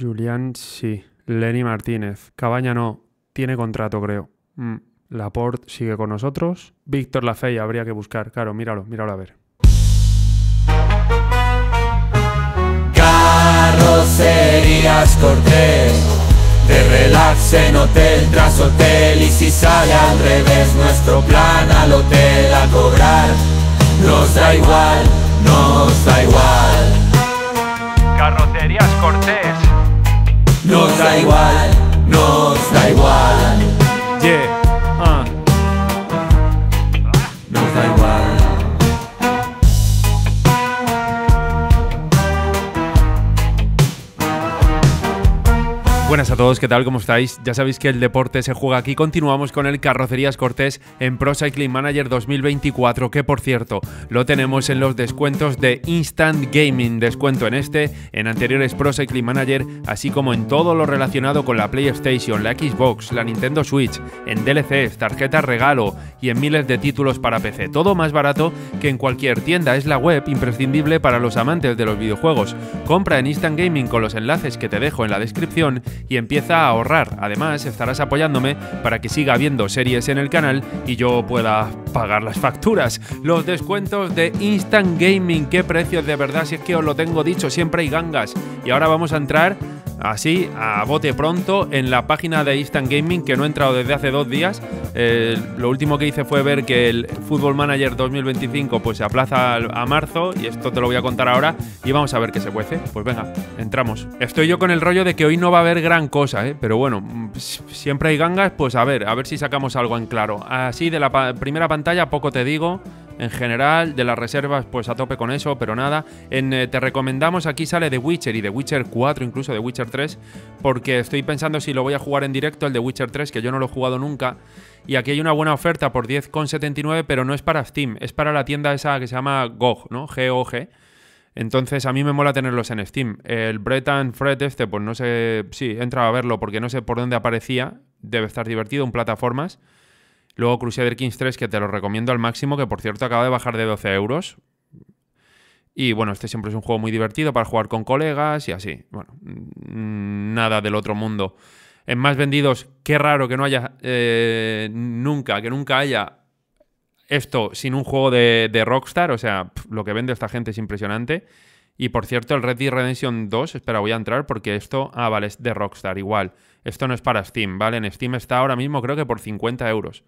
Julián sí. Lenny Martínez. Cabaña no. Tiene contrato, creo. Mm. Laporte sigue con nosotros. Víctor Lafey habría que buscar. Claro, míralo, míralo a ver. Carrocerías Cortés. De relax en hotel tras hotel y si sale al revés nuestro plan al hotel a cobrar. Nos da igual, nos da igual. Carrocerías Cortés. Nos da igual, nos da igual. Yeah. Buenas a todos, ¿qué tal? ¿Cómo estáis? Ya sabéis que el deporte se juega aquí. Continuamos con el Carrocerías Cortés en Pro Cycling Manager 2024, que por cierto lo tenemos en los descuentos de Instant Gaming. Descuento en este, en anteriores Pro Cycling Manager, así como en todo lo relacionado con la PlayStation, la Xbox, la Nintendo Switch, en DLCs, tarjetas regalo y en miles de títulos para PC. Todo más barato que en cualquier tienda. Es la web imprescindible para los amantes de los videojuegos. Compra en Instant Gaming con los enlaces que te dejo en la descripción y empieza a ahorrar. Además, estarás apoyándome para que siga habiendo series en el canal y yo pueda pagar las facturas. Los descuentos de Instant Gaming, qué precios de verdad, si es que os lo tengo dicho siempre hay gangas. Y ahora vamos a entrar Así, a bote pronto, en la página de Instant Gaming, que no he entrado desde hace dos días, eh, lo último que hice fue ver que el Football Manager 2025 pues, se aplaza a marzo, y esto te lo voy a contar ahora, y vamos a ver qué se cuece. Pues venga, entramos. Estoy yo con el rollo de que hoy no va a haber gran cosa, ¿eh? pero bueno, mm, siempre hay gangas, pues a ver, a ver si sacamos algo en claro. Así, de la primera pantalla poco te digo, en general, de las reservas pues a tope con eso, pero nada. Eh, te recomendamos, aquí sale The Witcher y The Witcher 4, incluso The Witcher 3, porque estoy pensando si lo voy a jugar en directo, el The Witcher 3, que yo no lo he jugado nunca. Y aquí hay una buena oferta por 10,79, pero no es para Steam, es para la tienda esa que se llama GOG, ¿no? o -G. Entonces a mí me mola tenerlos en Steam. El Breton Fred este, pues no sé, sí, entra a verlo porque no sé por dónde aparecía. Debe estar divertido en plataformas. Luego Crusader Kings 3, que te lo recomiendo al máximo, que por cierto acaba de bajar de 12 euros. Y bueno, este siempre es un juego muy divertido para jugar con colegas y así. Bueno, mm, nada del otro mundo. En más vendidos, qué raro que no haya eh, nunca, que nunca haya esto sin un juego de, Rockstar. O sea, lo que vende esta gente es impresionante. Y por cierto, el Red Dead Redemption 2, espera, voy a entrar porque esto, ah, vale, es de Rockstar, igual. Esto no es para Steam, ¿vale? En Steam está ahora mismo creo que por 50 euros.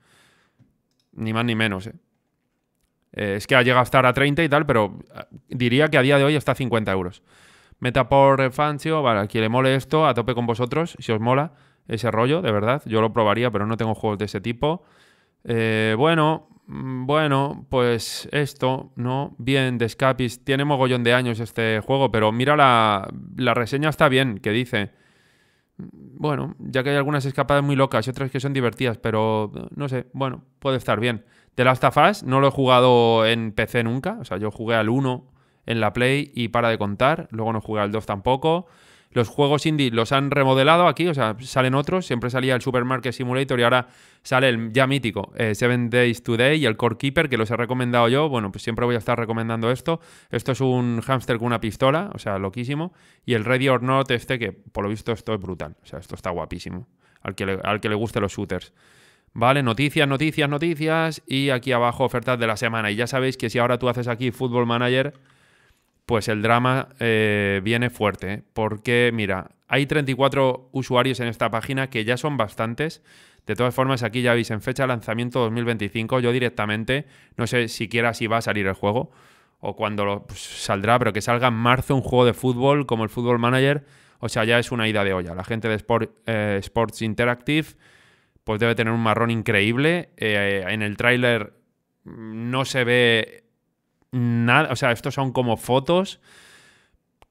Ni más ni menos, ¿eh? ¿eh? es que ha llegado a estar a 30 y tal, pero eh, diría que a día de hoy está a 50 euros. Meta por Fancio, vale, quien le mole esto, a tope con vosotros, si os mola ese rollo, de verdad. Yo lo probaría, pero no tengo juegos de ese tipo. Eh, bueno, mm, bueno, pues esto, ¿no? Bien, de scapis Tiene mogollón de años este juego, pero mira la, la reseña está bien, que dice bueno, ya que hay algunas escapadas muy locas y otras que son divertidas, pero no sé, bueno, puede estar bien. The Last of Us no lo he jugado en PC nunca, o sea, yo jugué al 1 en la Play y para de contar, luego no jugué al 2 tampoco. Los juegos indie los han remodelado aquí, o sea, salen otros. Siempre salía el Supermarket Simulator y ahora sale el ya mítico eh, Seven Days Today y el Core Keeper, que los he recomendado yo. Bueno, pues siempre voy a estar recomendando esto. Esto es un hamster con una pistola, o sea, loquísimo. Y el Ready or Not, este que por lo visto esto es brutal. O sea, esto está guapísimo. Al que le, al que le guste los shooters. ¿Vale? Noticias, noticias, noticias. Y aquí abajo ofertas de la semana. Y ya sabéis que si ahora tú haces aquí Football Manager pues el drama eh, viene fuerte. ¿eh? Porque, mira, hay 34 usuarios en esta página que ya son bastantes. De todas formas, aquí ya veis en fecha de lanzamiento 2025. Yo directamente, no sé siquiera si va a salir el juego o cuando lo, pues, saldrá, pero que salga en marzo un juego de fútbol como el fútbol Manager. O sea, ya es una ida de olla. La gente de eh, Sports Interactive pues debe tener un marrón increíble. en el tráiler no se ve nada, o sea, estos son como fotos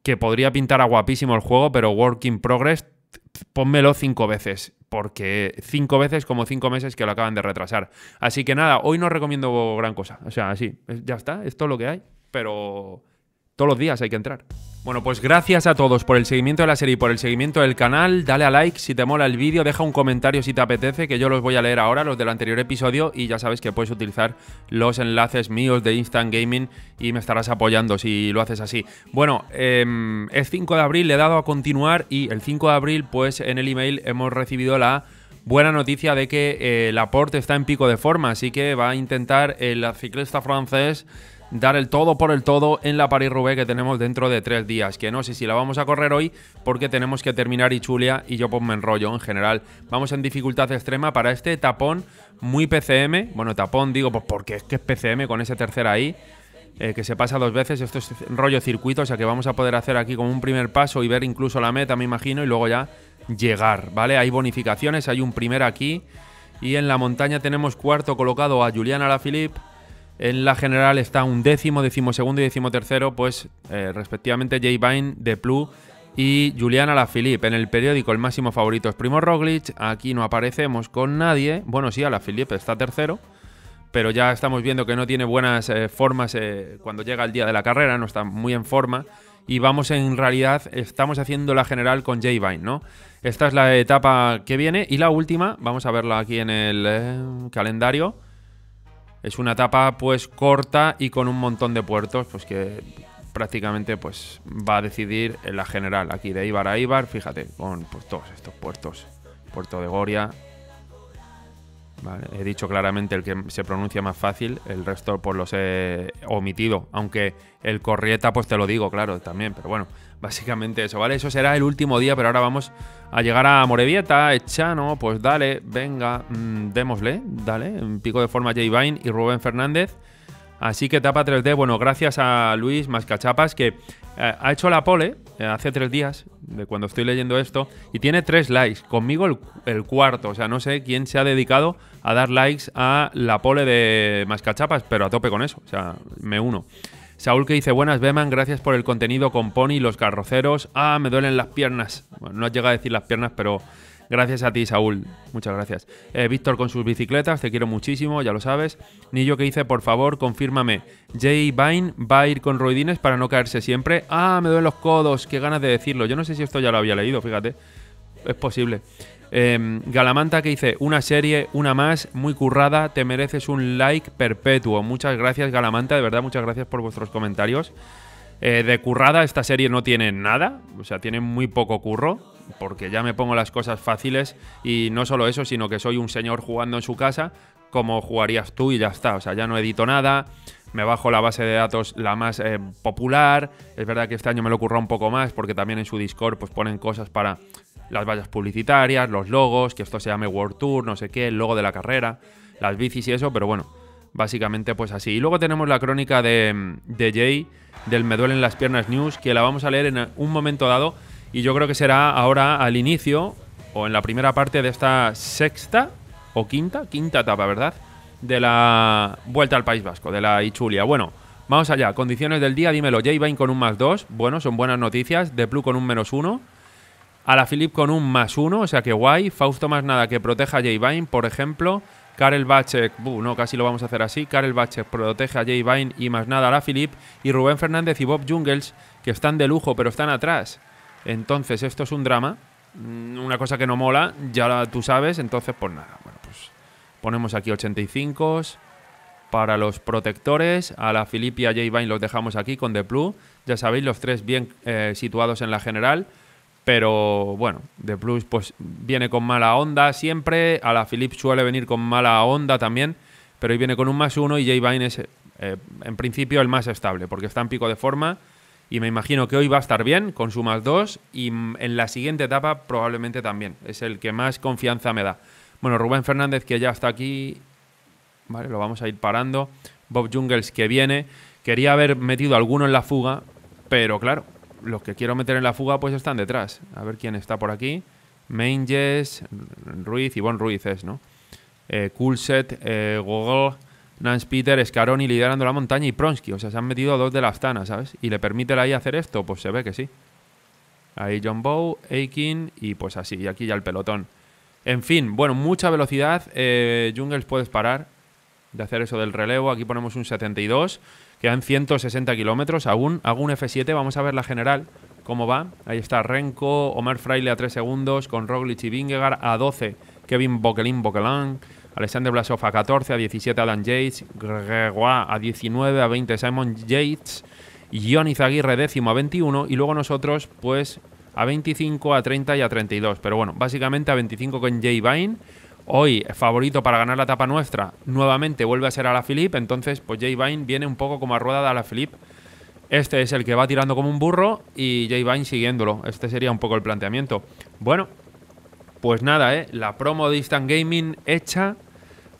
que podría pintar a guapísimo el juego, pero work in progress, pónmelo cinco veces, porque cinco veces como cinco meses que lo acaban de retrasar. Así que nada, hoy no recomiendo gran cosa, o sea, así, ya está, esto es lo que hay, pero todos los días hay que entrar. Bueno, pues gracias a todos por el seguimiento de la serie y por el seguimiento del canal. Dale a like si te mola el vídeo, deja un comentario si te apetece, que yo los voy a leer ahora, los del anterior episodio, y ya sabes que puedes utilizar los enlaces míos de Instant Gaming y me estarás apoyando si lo haces así. Bueno, em, es el 5 de abril le he dado a continuar y el 5 de abril, pues en el email hemos recibido la buena noticia de que eh, el Laporte está en pico de forma, así que va a intentar el ciclista francés dar el todo por el todo en la Paris-Roubaix que tenemos dentro de tres días. Que no sé si la vamos a correr hoy porque tenemos que terminar y Ichulia y yo pues me enrollo en general. Vamos en dificultad extrema para este tapón muy PCM. Bueno, tapón digo pues porque es que es PCM con ese tercer ahí. Eh, que se pasa dos veces, esto es rollo circuito, o sea que vamos a poder hacer aquí como un primer paso y ver incluso la meta, me imagino, y luego ya llegar, ¿vale? Hay bonificaciones, hay un primer aquí, y en la montaña tenemos cuarto colocado a Julián Alaphilippe, en la general está un décimo, décimo segundo y décimo tercero, pues eh, respectivamente Jay Vine, De Plu y Juliana Alaphilippe. En el periódico el máximo favorito es Primo Roglic, aquí no aparecemos con nadie. Bueno, sí, Alaphilippe está tercero, pero ya estamos viendo que no tiene buenas eh, formas eh, cuando llega el día de la carrera, no está muy en forma. Y vamos en realidad, estamos haciendo la general con Jay Vine, ¿no? Esta es la etapa que viene y la última, vamos a verla aquí en el calendario. Es una etapa pues corta y con un montón de puertos, pues que prácticamente pues va a decidir en la general aquí de Ibar a Ibar, fíjate, con pues, todos estos puertos, puerto de Goria, he dicho claramente el que se pronuncia más fácil, el resto pues los he omitido, aunque el corrieta pues te lo digo, claro, también, pero bueno, básicamente eso, ¿vale? Eso será el último día, pero ahora vamos a llegar a Morevieta, Echano, pues dale, venga, mm, démosle, dale, un pico de forma J Vine y Rubén Fernández. Así que tapa 3D, bueno, gracias a Luis Mascachapas que eh, ha hecho la pole eh, hace tres días, de cuando estoy leyendo esto, y tiene tres likes. Conmigo el, cuarto. O sea, no sé quién se ha dedicado a dar likes a la pole de Mascachapas, pero a tope con eso. O sea, me uno. Saúl que dice, buenas Beman, gracias por el contenido con Pony, los carroceros. Ah, me duelen las piernas. Bueno, no llegado a decir las piernas, pero Gracias a ti, Saúl. Muchas gracias. Eh, Víctor con sus bicicletas, te quiero muchísimo, ya lo sabes. Nillo que dice, por favor, confírmame. Jay Vine va a ir con roidines para no caerse siempre. Ah, me duelen los codos, qué ganas de decirlo. Yo no sé si esto ya lo había leído, fíjate. Es posible. Em, Galamanta que dice, una serie, una más, muy currada, te mereces un like perpetuo. Muchas gracias Galamanta, de verdad, muchas gracias por vuestros comentarios. Eh, de currada, esta serie no tiene nada, o sea, tiene muy poco curro porque ya me pongo las cosas fáciles y no solo eso, sino que soy un señor jugando en su casa como jugarías tú y ya está. O sea, ya no edito nada, me bajo la base de datos la más eh, popular. Es verdad que este año me lo ocurra un poco más porque también en su Discord pues ponen cosas para las vallas publicitarias, los logos, que esto se llame World Tour, no sé qué, el logo de la carrera, las bicis y eso, pero bueno, básicamente pues así. Y luego tenemos la crónica de, de Jay del Me duelen las piernas news, que la vamos a leer en un momento dado y yo creo que será ahora al inicio o en la primera parte de esta sexta o quinta, quinta etapa, ¿verdad? De la vuelta al País Vasco, de la Ichulia. Bueno, vamos allá. Condiciones del día, dímelo. j vain con un más dos. Bueno, son buenas noticias. De Blue con un menos uno. A la Philip con un más uno. o sea que guay. Fausto más nada que proteja a J-Bain, por ejemplo. Karel Bachek, no, casi lo vamos a hacer así. Karel Bachek protege a J-Bain y más nada a la Philip. Y Rubén Fernández y Bob Jungles, que están de lujo, pero están atrás. Entonces, esto es un drama, mm, una cosa que no mola, ya tú sabes, entonces pues nada, bueno, pues ponemos aquí 85 para los protectores, a la filipia y a J-Vine los dejamos aquí con The Blue, ya sabéis, los tres bien eh, situados en la general, pero bueno, The Plus pues viene con mala onda siempre, a la Filip suele venir con mala onda también, pero hoy viene con un más uno y J-Vine es eh, en principio el más estable, porque está en pico de forma y me imagino que hoy va a estar bien con sumas más 2 y mm, en la siguiente etapa probablemente también. Es el que más confianza me da. Bueno, Rubén Fernández que ya está aquí. Vale, lo vamos a ir parando. Bob Jungles que viene. Quería haber metido alguno en la fuga, pero claro, los que quiero meter en la fuga pues están detrás. A ver quién está por aquí. Manges, Ruiz, y Ruiz es, ¿no? Eh, Coolset, eh, Google... Nance Peter, Scaroni liderando la montaña y Pronsky. O sea, se han metido dos de las tanas, ¿sabes? ¿Y le permite la ahí hacer esto? Pues se ve que sí. Ahí John Bow, Aiken y pues así. Y aquí ya el pelotón. En fin, bueno, mucha velocidad. Eh, Jungles puedes parar de hacer eso del relevo. Aquí ponemos un 72. Quedan 160 kilómetros. Aún hago un F7. Vamos a ver la general. ¿Cómo va? Ahí está Renko, Omar Fraile a 3 segundos, con Roglic y Vingegaard a 12. Kevin Boquelin, Boquelin. Alexander Blasov a 14, a 17 Adam Yates, Gregoire a 19, a 20 Simon Yates, Johnny Zaguirre décimo a 21 y luego nosotros pues a 25, a 30 y a 32. Pero bueno, básicamente a 25 con Jay Vine. Hoy favorito para ganar la etapa nuestra, nuevamente vuelve a ser a la Philippe, entonces pues Jay Vine viene un poco como a rueda de a la Philippe. Este es el que va tirando como un burro y Jay Vine siguiéndolo. Este sería un poco el planteamiento. Bueno, pues nada, ¿eh? la promo de Instant Gaming hecha,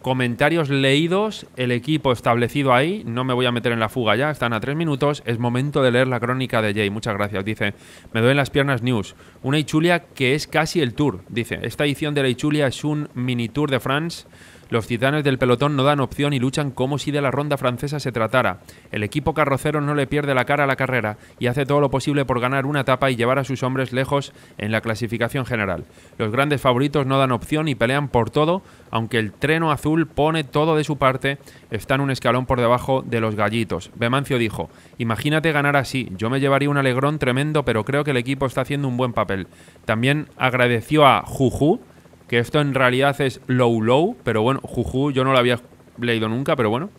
comentarios leídos, el equipo establecido ahí, no me voy a meter en la fuga ya, están a tres minutos, es momento de leer la crónica de Jay, muchas gracias, dice, me duelen las piernas News, una Ichulia que es casi el tour, dice, esta edición de la Ichulia es un mini tour de France los titanes del pelotón no dan opción y luchan como si de la ronda francesa se tratara. El equipo carrocero no le pierde la cara a la carrera y hace todo lo posible por ganar una etapa y llevar a sus hombres lejos en la clasificación general. Los grandes favoritos no dan opción y pelean por todo, aunque el treno azul pone todo de su parte, está en un escalón por debajo de los gallitos. Bemancio dijo, imagínate ganar así, yo me llevaría un alegrón tremendo, pero creo que el equipo está haciendo un buen papel. También agradeció a Juju, que esto en realidad es low low, pero bueno, juju, yo no lo había leído nunca, pero bueno,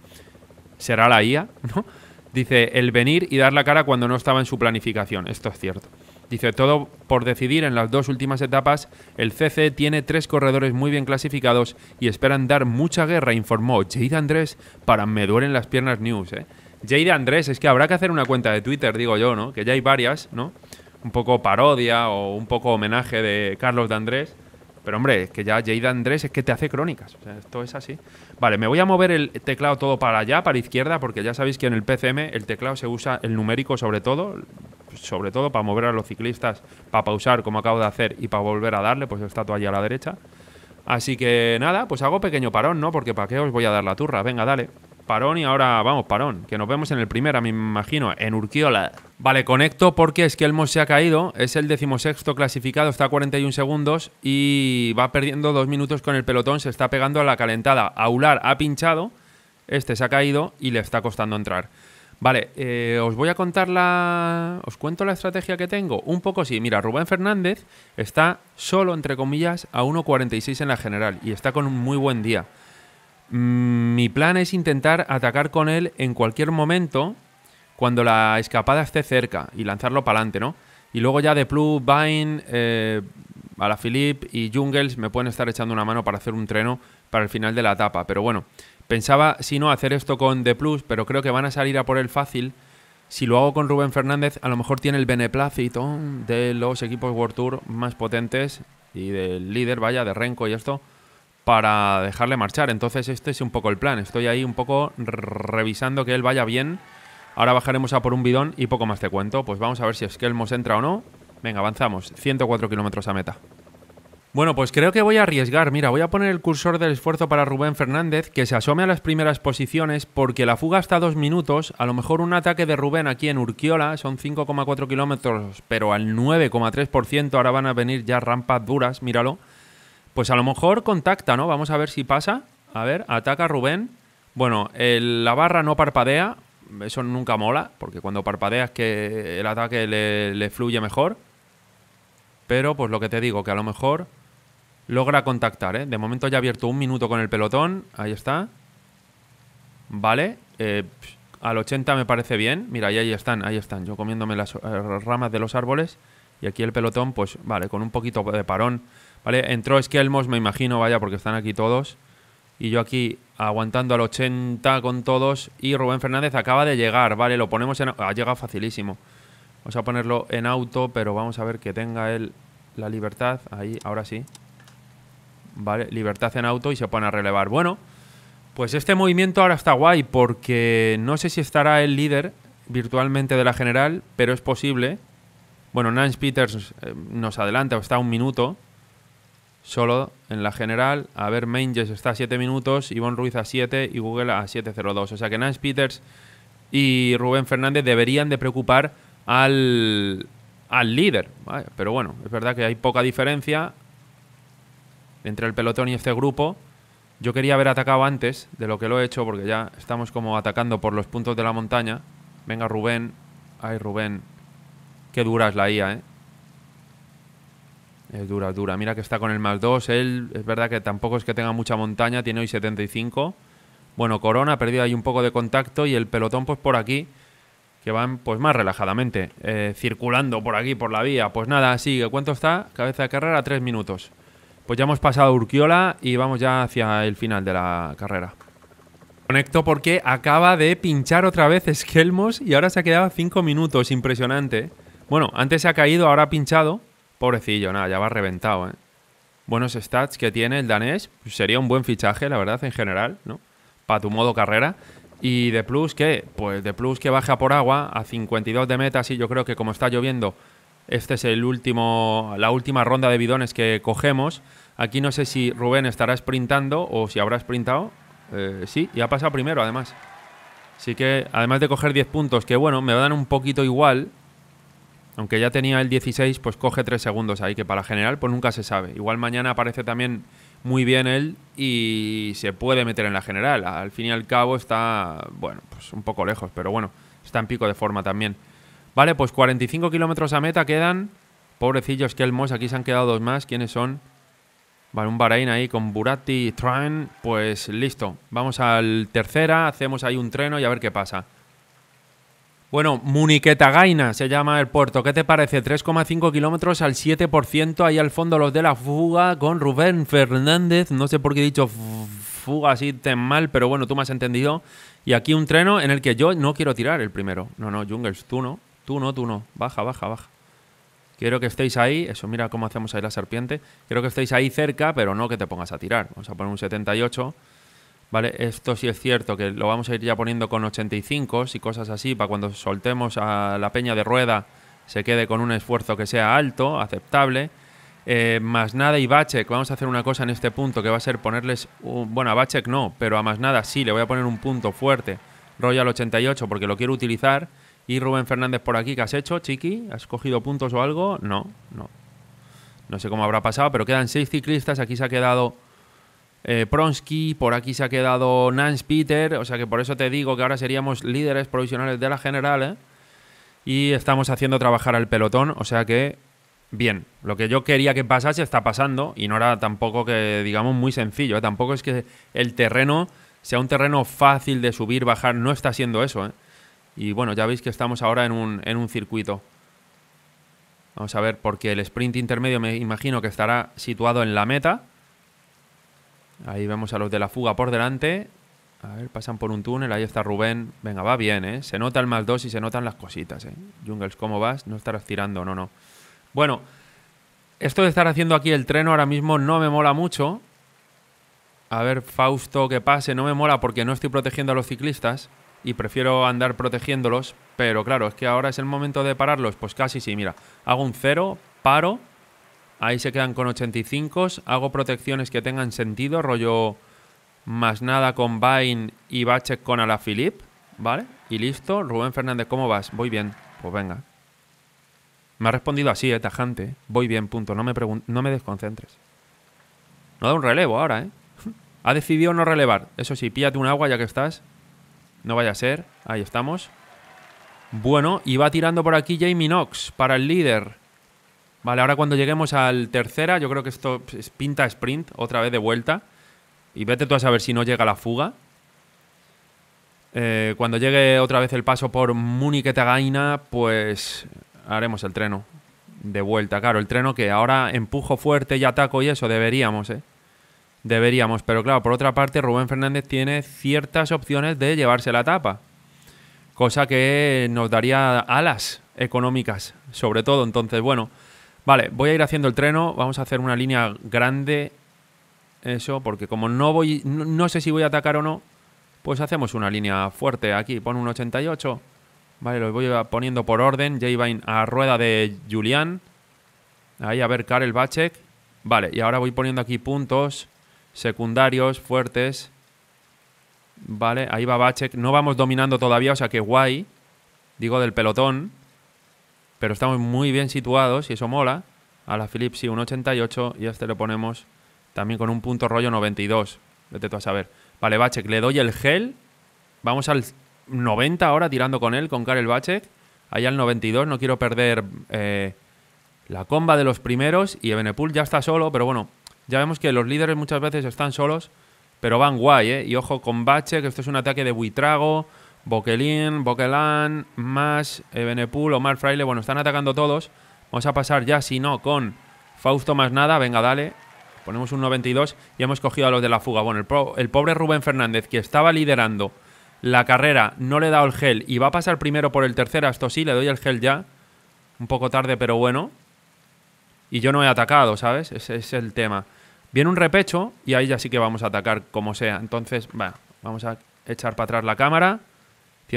será la IA, ¿no? Dice, el venir y dar la cara cuando no estaba en su planificación, esto es cierto. Dice, todo por decidir en las dos últimas etapas, el CC tiene tres corredores muy bien clasificados y esperan dar mucha guerra, informó Jade Andrés para Me Duelen las Piernas News. ¿eh? Jade Andrés, es que habrá que hacer una cuenta de Twitter, digo yo, ¿no? Que ya hay varias, ¿no? Un poco parodia o un poco homenaje de Carlos de Andrés. Pero hombre, es que ya Jada Andrés es que te hace crónicas. O esto es así. Vale, me voy a mover el teclado todo para allá, para izquierda, porque ya sabéis que en el PCM el teclado se usa el numérico sobre todo, sobre todo para mover a los ciclistas, para pausar como acabo de hacer y para volver a darle, pues está todo allí a la derecha. Así que nada, pues hago pequeño parón, ¿no? Porque para qué os voy a dar la turra. Venga, dale parón y ahora vamos, parón. Que nos vemos en el primero, me imagino, en Urquiola. Vale, conecto porque es que Elmos se ha caído. Es el decimosexto clasificado, está a 41 segundos y va perdiendo dos minutos con el pelotón. Se está pegando a la calentada. Aular ha pinchado, este se ha caído y le está costando entrar. Vale, eh, os voy a contar la. Os cuento la estrategia que tengo. Un poco sí. Mira, Rubén Fernández está solo, entre comillas, a 1.46 en la general y está con un muy buen día. Mm, mi plan es intentar atacar con él en cualquier momento cuando la escapada esté cerca y lanzarlo para adelante, ¿no? Y luego ya de plus Vine, eh, a la Philip y Jungles me pueden estar echando una mano para hacer un treno para el final de la etapa. Pero bueno, pensaba, si no, hacer esto con De Plus, pero creo que van a salir a por él fácil. Si lo hago con Rubén Fernández, a lo mejor tiene el beneplácito de los equipos World Tour más potentes y del líder, vaya, de Renko y esto para dejarle marchar. Entonces este es un poco el plan. Estoy ahí un poco revisando que él vaya bien. Ahora bajaremos a por un bidón y poco más te cuento. Pues vamos a ver si Esquelmos entra o no. Venga, avanzamos. 104 kilómetros a meta. Bueno, pues creo que voy a arriesgar. Mira, voy a poner el cursor del esfuerzo para Rubén Fernández, que se asome a las primeras posiciones, porque la fuga está a dos minutos. A lo mejor un ataque de Rubén aquí en Urquiola son 5,4 kilómetros, pero al 9,3%. Ahora van a venir ya rampas duras, míralo. Pues a lo mejor contacta, ¿no? Vamos a ver si pasa. A ver, ataca Rubén. Bueno, la barra no parpadea. Eso nunca mola, porque cuando parpadeas que el ataque le, fluye mejor. Pero pues lo que te digo, que a lo mejor logra contactar, ¿eh? De momento ya ha abierto un minuto con el pelotón. Ahí está. Vale. Eh, al 80 me parece bien. Mira, ahí, ahí están, ahí están. Yo comiéndome las eh, ramas de los árboles. Y aquí el pelotón, pues vale, con un poquito de parón ¿Vale? Entró Esquelmos, me imagino, vaya, porque están aquí todos. Y yo aquí aguantando al 80 con todos. Y Rubén Fernández acaba de llegar, ¿vale? Lo ponemos en... Ha llegado facilísimo. Vamos a ponerlo en auto, pero vamos a ver que tenga él la libertad. Ahí, ahora sí. Vale, libertad en auto y se pone a relevar. Bueno, pues este movimiento ahora está guay porque no sé si estará el líder virtualmente de la general, pero es posible. Bueno, Nance Peters eh, nos adelanta, está un minuto solo en la general. A ver, Manges está a 7 minutos, Ivonne Ruiz a 7 y Google a 7.02. O sea que Nance Peters y Rubén Fernández deberían de preocupar al, líder. pero bueno, es verdad que hay poca diferencia entre el pelotón y este grupo. Yo quería haber atacado antes de lo que lo he hecho porque ya estamos como atacando por los puntos de la montaña. Venga Rubén. Ay Rubén. Qué dura es la IA, ¿eh? Es dura, dura. Mira que está con el más 2. Él es verdad que tampoco es que tenga mucha montaña, tiene hoy 75. Bueno, Corona ha perdido ahí un poco de contacto y el pelotón pues por aquí, que van pues más relajadamente, eh, circulando por aquí, por la vía. Pues nada, sigue. ¿Cuánto está? Cabeza de carrera, 3 minutos. Pues ya hemos pasado Urquiola y vamos ya hacia el final de la carrera. Conecto porque acaba de pinchar otra vez Esquelmos y ahora se ha quedado 5 minutos, impresionante. Bueno, antes se ha caído, ahora ha pinchado. Pobrecillo, nada, ya va reventado, ¿eh? Buenos stats que tiene el danés. Pues sería un buen fichaje, la verdad, en general, ¿no? Para tu modo carrera. Y de plus, ¿qué? Pues de plus que baja por agua a 52 de meta. Sí, yo creo que como está lloviendo, este es el último, la última ronda de bidones que cogemos. Aquí no sé si Rubén estará sprintando o si habrá sprintado. Eh, sí, y ha pasado primero, además. Así que, además de coger 10 puntos, que bueno, me dan un poquito igual, aunque ya tenía el 16, pues coge 3 segundos ahí, que para general pues nunca se sabe. Igual mañana aparece también muy bien él y se puede meter en la general. Al fin y al cabo está, bueno, pues un poco lejos, pero bueno, está en pico de forma también. Vale, pues 45 kilómetros a meta quedan. Pobrecillos, que el Moss, aquí se han quedado dos más. ¿Quiénes son? Vale, un Bahrein ahí con Buratti y Tran. Pues listo, vamos al tercera, hacemos ahí un treno y a ver qué pasa. Bueno, Muniquetagaina se llama el puerto. ¿Qué te parece? 3,5 kilómetros al 7%. Ahí al fondo los de la fuga con Rubén Fernández. No sé por qué he dicho fuga así tan mal, pero bueno, tú me has entendido. Y aquí un treno en el que yo no quiero tirar el primero. No, no, Jungles, tú no. Tú no, tú no. Baja, baja, baja. Quiero que estéis ahí. Eso, mira cómo hacemos ahí la serpiente. Quiero que estéis ahí cerca, pero no que te pongas a tirar. Vamos a poner un 78. ¿vale? Esto sí es cierto que lo vamos a ir ya poniendo con 85 y cosas así para cuando soltemos a la peña de rueda se quede con un esfuerzo que sea alto, aceptable. Eh, más nada y Bachek, vamos a hacer una cosa en este punto que va a ser ponerles, un, bueno, a Bachek no, pero a más nada sí, le voy a poner un punto fuerte, Royal 88, porque lo quiero utilizar. Y Rubén Fernández por aquí, ¿qué has hecho, Chiqui? ¿Has cogido puntos o algo? No, no. No sé cómo habrá pasado, pero quedan seis ciclistas, aquí se ha quedado eh, Pronsky, por aquí se ha quedado Nance Peter, o sea que por eso te digo que ahora seríamos líderes provisionales de la general, ¿eh? Y estamos haciendo trabajar al pelotón, o sea que, bien, lo que yo quería que pasase está pasando y no era tampoco que, digamos, muy sencillo, ¿eh? tampoco es que el terreno sea un terreno fácil de subir, bajar, no está siendo eso, Y bueno, ya veis que estamos ahora en un, en un circuito. Vamos a ver, porque el sprint intermedio me imagino que estará situado en la meta. Ahí vemos a los de la fuga por delante. A ver, pasan por un túnel. Ahí está Rubén. Venga, va bien, ¿eh? Se nota el más dos y se notan las cositas, ¿eh? Jungles, ¿cómo vas? No estarás tirando, no, no. Bueno, esto de estar haciendo aquí el treno ahora mismo no me mola mucho. A ver, Fausto, que pase. No me mola porque no estoy protegiendo a los ciclistas y prefiero andar protegiéndolos. Pero claro, es que ahora es el momento de pararlos. Pues casi sí, mira. Hago un cero, paro Ahí se quedan con 85. Hago protecciones que tengan sentido, rollo más nada con Bain y baches con Alaphilippe, ¿vale? Y listo. Rubén Fernández, ¿cómo vas? Voy bien. Pues venga. Me ha respondido así, eh, tajante. Voy bien, punto. No me, no me desconcentres. No da un relevo ahora, ¿eh? ha decidido no relevar. Eso sí, píate un agua ya que estás. No vaya a ser. Ahí estamos. Bueno, y va tirando por aquí Jamie Knox para el líder. Vale, ahora cuando lleguemos al tercera, yo creo que esto pues, es pinta sprint, otra vez de vuelta. Y vete tú a saber si no llega la fuga. Eh, cuando llegue otra vez el paso por Muniquetagaina, pues haremos el treno de vuelta. Claro, el treno que ahora empujo fuerte y ataco y eso, deberíamos, ¿eh? Deberíamos, pero claro, por otra parte, Rubén Fernández tiene ciertas opciones de llevarse la tapa, cosa que nos daría alas económicas, sobre todo. Entonces, bueno, Vale, voy a ir haciendo el treno, vamos a hacer una línea grande, eso, porque como no voy, no, sé si voy a atacar o no, pues hacemos una línea fuerte aquí, pon un 88, vale, lo voy poniendo por orden, ya a rueda de Julián, ahí a ver Karel Bachek, vale, y ahora voy poniendo aquí puntos secundarios fuertes, vale, ahí va Bachek, no vamos dominando todavía, o sea que guay, digo del pelotón, pero estamos muy bien situados y eso mola. A la Philips sí, un 88 y a este le ponemos también con un punto rollo 92. Vete tú a saber. Vale, Bachek, le doy el gel. Vamos al 90 ahora tirando con él, con Karel Bachek. Allá al 92, no quiero perder eh, la comba de los primeros. Y Ebenepool ya está solo, pero bueno, ya vemos que los líderes muchas veces están solos, pero van guay, ¿eh? Y ojo con que esto es un ataque de buitrago. Boquelín, Boquelán, Más Benepul, Omar Fraile. Bueno, están atacando todos. Vamos a pasar ya, si no, con Fausto más nada. Venga, dale. Ponemos un 92 y hemos cogido a los de la fuga. Bueno, el, pobre Rubén Fernández, que estaba liderando la carrera, no le he dado el gel y va a pasar primero por el tercero. Esto sí, le doy el gel ya. Un poco tarde, pero bueno. Y yo no he atacado, ¿sabes? Ese es el tema. Viene un repecho y ahí ya sí que vamos a atacar como sea. Entonces, va, vamos a echar para atrás la cámara.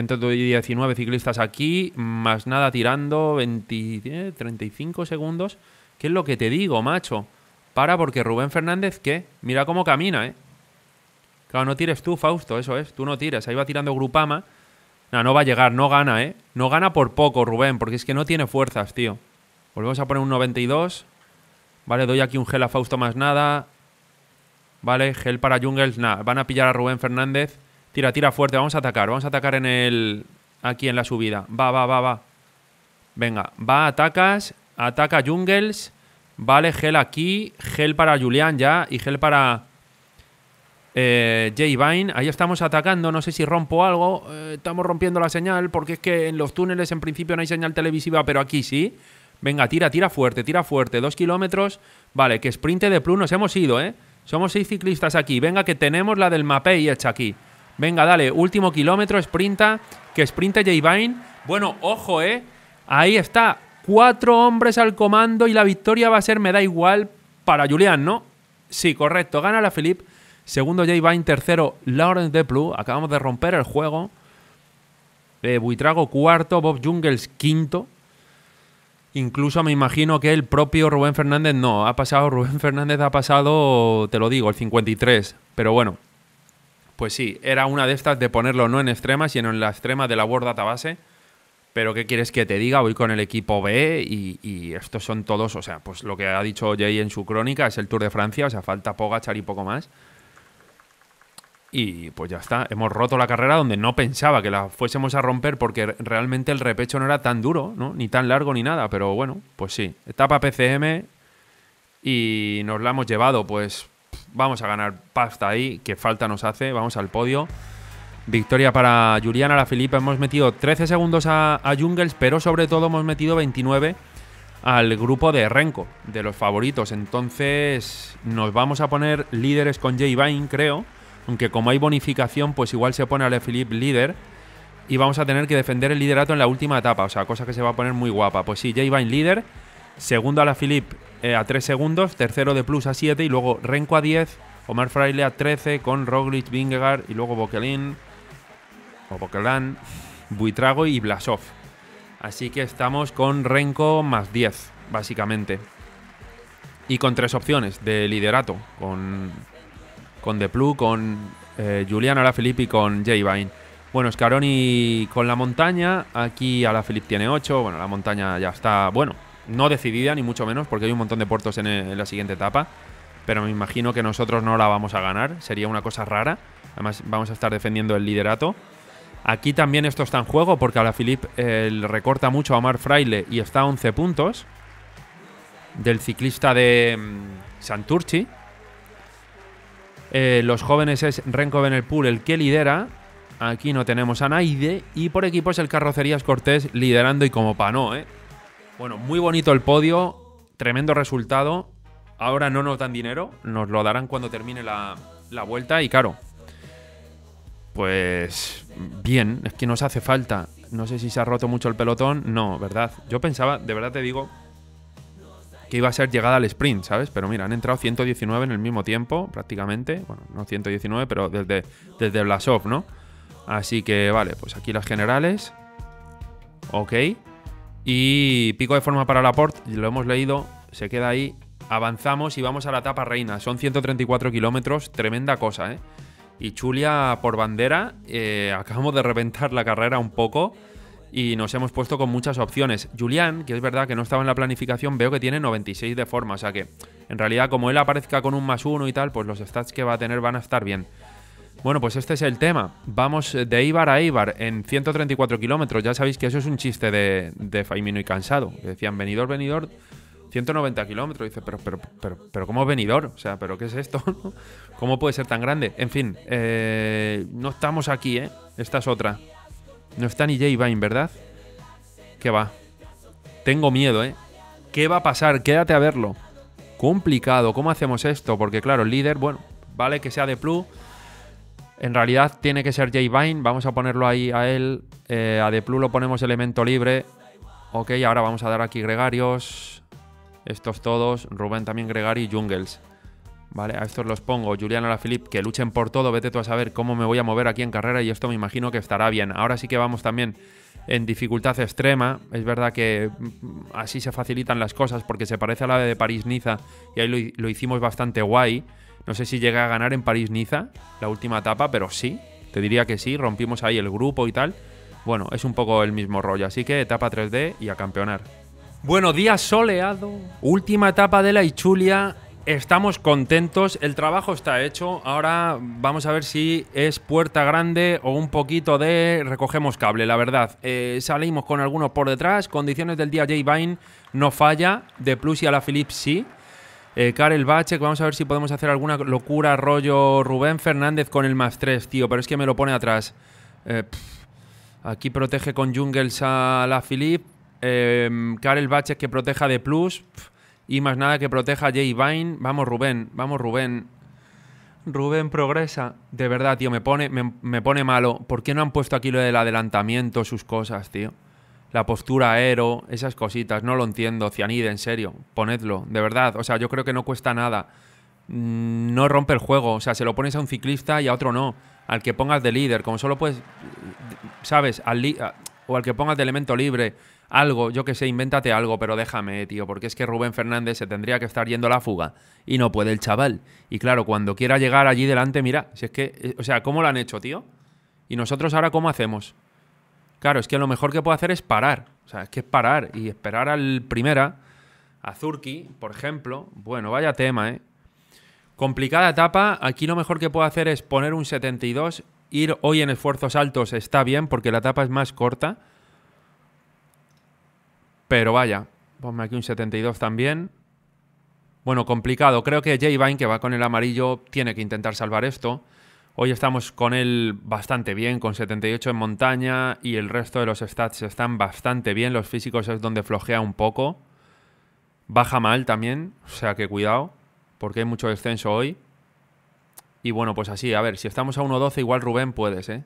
119 ciclistas aquí, más nada tirando 20, 35 eh, segundos. ¿Qué es lo que te digo, macho? Para porque Rubén Fernández, ¿qué? Mira cómo camina, ¿eh? Claro, no tires tú, Fausto, eso es. Tú no tiras. Ahí va tirando Grupama. No, no va a llegar, no gana, ¿eh? No gana por poco, Rubén, porque es que no tiene fuerzas, tío. Volvemos a poner un 92. Vale, doy aquí un gel a Fausto más nada. Vale, gel para Jungles, nada. Van a pillar a Rubén Fernández. Tira, tira fuerte, vamos a atacar, vamos a atacar en el... Aquí en la subida. Va, va, va, va. Venga, va, atacas, ataca Jungles. Vale, gel aquí, gel para Julián ya y gel para eh, Vine. Ahí estamos atacando, no sé si rompo algo. Eh, estamos rompiendo la señal porque es que en los túneles en principio no hay señal televisiva, pero aquí sí. Venga, tira, tira fuerte, tira fuerte. Dos kilómetros. Vale, que sprinte de plumos nos hemos ido, ¿eh? Somos seis ciclistas aquí. Venga, que tenemos la del mapei hecha aquí. Venga, dale, último kilómetro, sprinta, que sprinta J-Vine. Bueno, ojo, ¿eh? Ahí está, cuatro hombres al comando y la victoria va a ser, me da igual, para Julián, ¿no? Sí, correcto, gana la Philip. Segundo J-Vine, tercero Lawrence Deplu. Acabamos de romper el juego. Eh, Buitrago cuarto, Bob Jungles quinto. Incluso me imagino que el propio Rubén Fernández no. Ha pasado, Rubén Fernández ha pasado, te lo digo, el 53. Pero bueno, pues sí, era una de estas de ponerlo no en extrema, sino en la extrema de la Word Database. Pero ¿qué quieres que te diga? Voy con el equipo B y, estos son todos, o sea, pues lo que ha dicho Jay en su crónica es el Tour de Francia, o sea, falta Pogachar y poco más. Y pues ya está, hemos roto la carrera donde no pensaba que la fuésemos a romper porque realmente el repecho no era tan duro, ¿no? ni tan largo ni nada, pero bueno, pues sí, etapa PCM y nos la hemos llevado, pues vamos a ganar pasta ahí, que falta nos hace, vamos al podio. Victoria para Juliana La philippe. Hemos metido 13 segundos a, Jungels Jungles, pero sobre todo hemos metido 29 al grupo de Renko, de los favoritos. Entonces nos vamos a poner líderes con J Vine, creo. Aunque como hay bonificación, pues igual se pone a La líder. Y vamos a tener que defender el liderato en la última etapa. O sea, cosa que se va a poner muy guapa. Pues sí, J Vine líder. Segundo a La Filip eh, a 3 segundos, tercero de Plus a 7 y luego Renko a 10, Omar Fraile a 13 con Roglic, Vingegaard y luego Boquelin o Buitrago y Blasov. Así que estamos con Renko más 10, básicamente. Y con tres opciones de liderato, con, con De con Julian eh, Julián Alaphilippe y con J. Vine. Bueno, Scaroni con la montaña, aquí Alaphilippe tiene 8, bueno, la montaña ya está, bueno, no decidida, ni mucho menos, porque hay un montón de puertos en, la siguiente etapa, pero me imagino que nosotros no la vamos a ganar, sería una cosa rara, además vamos a estar defendiendo el liderato. Aquí también esto está en juego porque ahora Philip eh, recorta mucho a Omar Fraile y está a 11 puntos del ciclista de mm, Santurchi. Eh, los jóvenes es Renko en el que lidera. Aquí no tenemos a Naide. Y por equipo es el Carrocerías Cortés liderando y como no, ¿eh? Bueno, muy bonito el podio, tremendo resultado. Ahora no nos dan dinero, nos lo darán cuando termine la, vuelta y claro, pues bien, es que nos hace falta. No sé si se ha roto mucho el pelotón, no, ¿verdad? Yo pensaba, de verdad te digo, que iba a ser llegada al sprint, ¿sabes? Pero mira, han entrado 119 en el mismo tiempo, prácticamente. Bueno, no 119, pero desde, desde Blasov, ¿no? Así que vale, pues aquí las generales. Ok. Y pico de forma para Laporte, lo hemos leído, se queda ahí. Avanzamos y vamos a la etapa reina. Son 134 kilómetros, tremenda cosa, ¿eh? Y Chulia por bandera, eh, acabamos de reventar la carrera un poco y nos hemos puesto con muchas opciones. Julián, que es verdad que no estaba en la planificación, veo que tiene 96 de forma, o sea que en realidad como él aparezca con un más uno y tal, pues los stats que va a tener van a estar bien. Bueno, pues este es el tema. Vamos eh, de Ibar a Ibar en 134 kilómetros. Ya sabéis que eso es un chiste de, de Faimino y Cansado. Que decían, venidor, venidor, 190 kilómetros. Dice, pero, pero, pero, pero, venidor? O sea, ¿pero qué es esto? ¿Cómo puede ser tan grande? En fin, eh, no estamos aquí, ¿eh? Esta es otra. No está ni J Vine, ¿verdad? ¿Qué va? Tengo miedo, ¿eh? ¿Qué va a pasar? Quédate a verlo. Complicado, ¿cómo hacemos esto? Porque claro, el líder, bueno, vale que sea de plus en realidad tiene que ser J Vine, vamos a ponerlo ahí a él. Eh, a Deplu lo ponemos elemento libre. Ok, ahora vamos a dar aquí gregarios. Estos todos, Rubén también gregario y Jungles. Vale, a estos los pongo, Juliana la Filip, que luchen por todo, vete tú a saber cómo me voy a mover aquí en carrera y esto me imagino que estará bien. Ahora sí que vamos también en dificultad extrema, es verdad que mm, así se facilitan las cosas porque se parece a la de París-Niza y ahí lo hicimos bastante guay. No sé si llegué a ganar en París-Niza, la última etapa, pero sí, te diría que sí, rompimos ahí el grupo y tal. Bueno, es un poco el mismo rollo, así que etapa 3D y a campeonar. Bueno, día soleado, última etapa de la Ichulia, estamos contentos, el trabajo está hecho, ahora vamos a ver si es puerta grande o un poquito de recogemos cable, la verdad. Eh, salimos con algunos por detrás, condiciones del día J Vine no falla, de Plus y a la Philips sí. Eh, Karel Bachek, vamos a ver si podemos hacer alguna locura rollo Rubén Fernández con el más 3, tío, pero es que me lo pone atrás. Eh, aquí protege con Jungles a la Philip. Em, Karel Bachek que proteja de plus. y más nada que proteja a Jay Vine. Vamos, Rubén, vamos, Rubén. Rubén progresa. De verdad, tío, me pone, me pone malo. ¿Por qué no han puesto aquí lo del adelantamiento, sus cosas, tío? la postura aero, esas cositas, no lo entiendo, Cianide, en serio, ponedlo, de verdad, o sea, yo creo que no cuesta nada, mm, no rompe el juego, o sea, se lo pones a un ciclista y a otro no, al que pongas de líder, como solo puedes, sabes, al o al que pongas de elemento libre, algo, yo que sé, invéntate algo, pero déjame, tío, porque es que Rubén Fernández se tendría que estar yendo a la fuga y no puede el chaval. Y claro, cuando quiera llegar allí delante, mira, si es que, eh, o sea, ¿cómo lo han hecho, tío? ¿Y nosotros ahora cómo hacemos? Claro, es que lo mejor que puedo hacer es parar. O sea, es que es parar y esperar al primera, a Zurki, por ejemplo. Bueno, vaya tema, ¿eh? Complicada etapa. Aquí lo mejor que puedo hacer es poner un 72. Ir hoy en esfuerzos altos está bien porque la etapa es más corta. Pero vaya, ponme aquí un 72 también. Bueno, complicado. Creo que J. Vine, que va con el amarillo, tiene que intentar salvar esto. Hoy estamos con él bastante bien, con 78 en montaña y el resto de los stats están bastante bien. Los físicos es donde flojea un poco. Baja mal también, o sea que cuidado, porque hay mucho descenso hoy. Y bueno, pues así, a ver, si estamos a 1.12, igual Rubén puedes, ¿eh?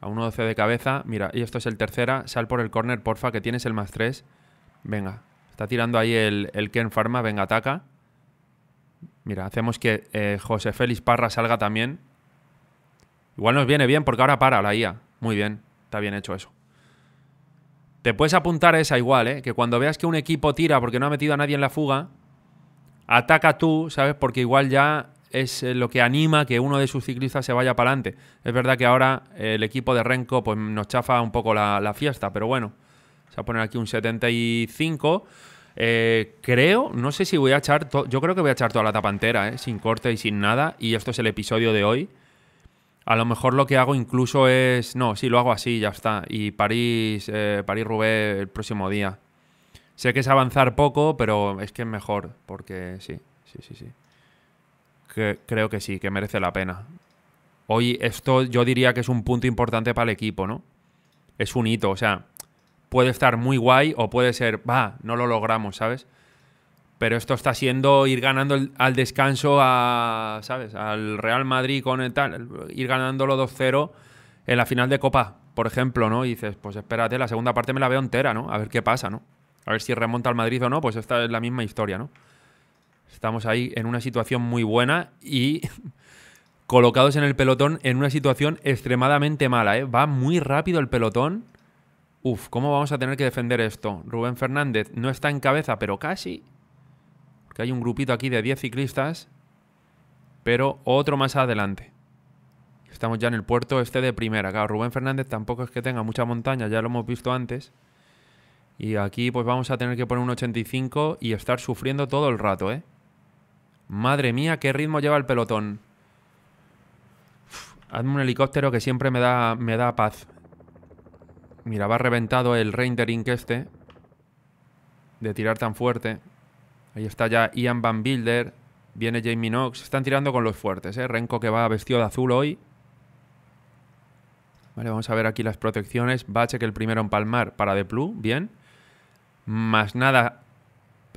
A 1.12 de cabeza, mira, y esto es el tercera, sal por el corner, porfa, que tienes el más 3. Venga, está tirando ahí el, el Ken Pharma, venga, ataca. Mira, hacemos que eh, José Félix Parra salga también Igual nos viene bien porque ahora para la IA. Muy bien, está bien hecho eso. Te puedes apuntar esa igual, ¿eh? Que cuando veas que un equipo tira porque no ha metido a nadie en la fuga, ataca tú, ¿sabes? Porque igual ya es eh, lo que anima que uno de sus ciclistas se vaya para adelante. Es verdad que ahora el equipo de Renko pues, nos chafa un poco la, fiesta, pero bueno. Se va a poner aquí un 75. Eh, creo, no sé si voy a echar. Yo creo que voy a echar toda la tapantera ¿eh? sin corte y sin nada. Y esto es el episodio de hoy. A lo mejor lo que hago incluso es. No, sí, lo hago así, ya está. Y París, eh, París-Roubaix el próximo día. Sé que es avanzar poco, pero es que es mejor, porque sí, sí, sí, sí. creo que sí, que merece la pena. Hoy esto yo diría que es un punto importante para el equipo, ¿no? Es un hito, o sea, puede estar muy guay o puede ser, va, no lo logramos, ¿sabes? pero esto está siendo ir ganando al descanso a, ¿sabes? Al Real Madrid con el tal, ir ganándolo 2-0 en la final de Copa, por ejemplo, ¿no? Y dices, pues espérate, la segunda parte me la veo entera, ¿no? A ver qué pasa, ¿no? A ver si remonta al Madrid o no, pues esta es la misma historia, ¿no? Estamos ahí en una situación muy buena y colocados en el pelotón en una situación extremadamente mala, ¿eh? Va muy rápido el pelotón. Uf, ¿cómo vamos a tener que defender esto? Rubén Fernández no está en cabeza, pero casi que hay un grupito aquí de 10 ciclistas, pero otro más adelante. Estamos ya en el puerto este de primera. Claro, Rubén Fernández tampoco es que tenga mucha montaña, ya lo hemos visto antes. Y aquí pues vamos a tener que poner un 85 y estar sufriendo todo el rato, ¿eh? Madre mía, qué ritmo lleva el pelotón. hazme un helicóptero que siempre me da, me da paz. Mira, va reventado el reintering este. De tirar tan fuerte. Ahí está ya Ian Van Bilder. Viene Jamie Knox. Están tirando con los fuertes, ¿eh? Renko que va vestido de azul hoy. Vale, vamos a ver aquí las protecciones. que el primero en palmar para De Blue. Bien. Más nada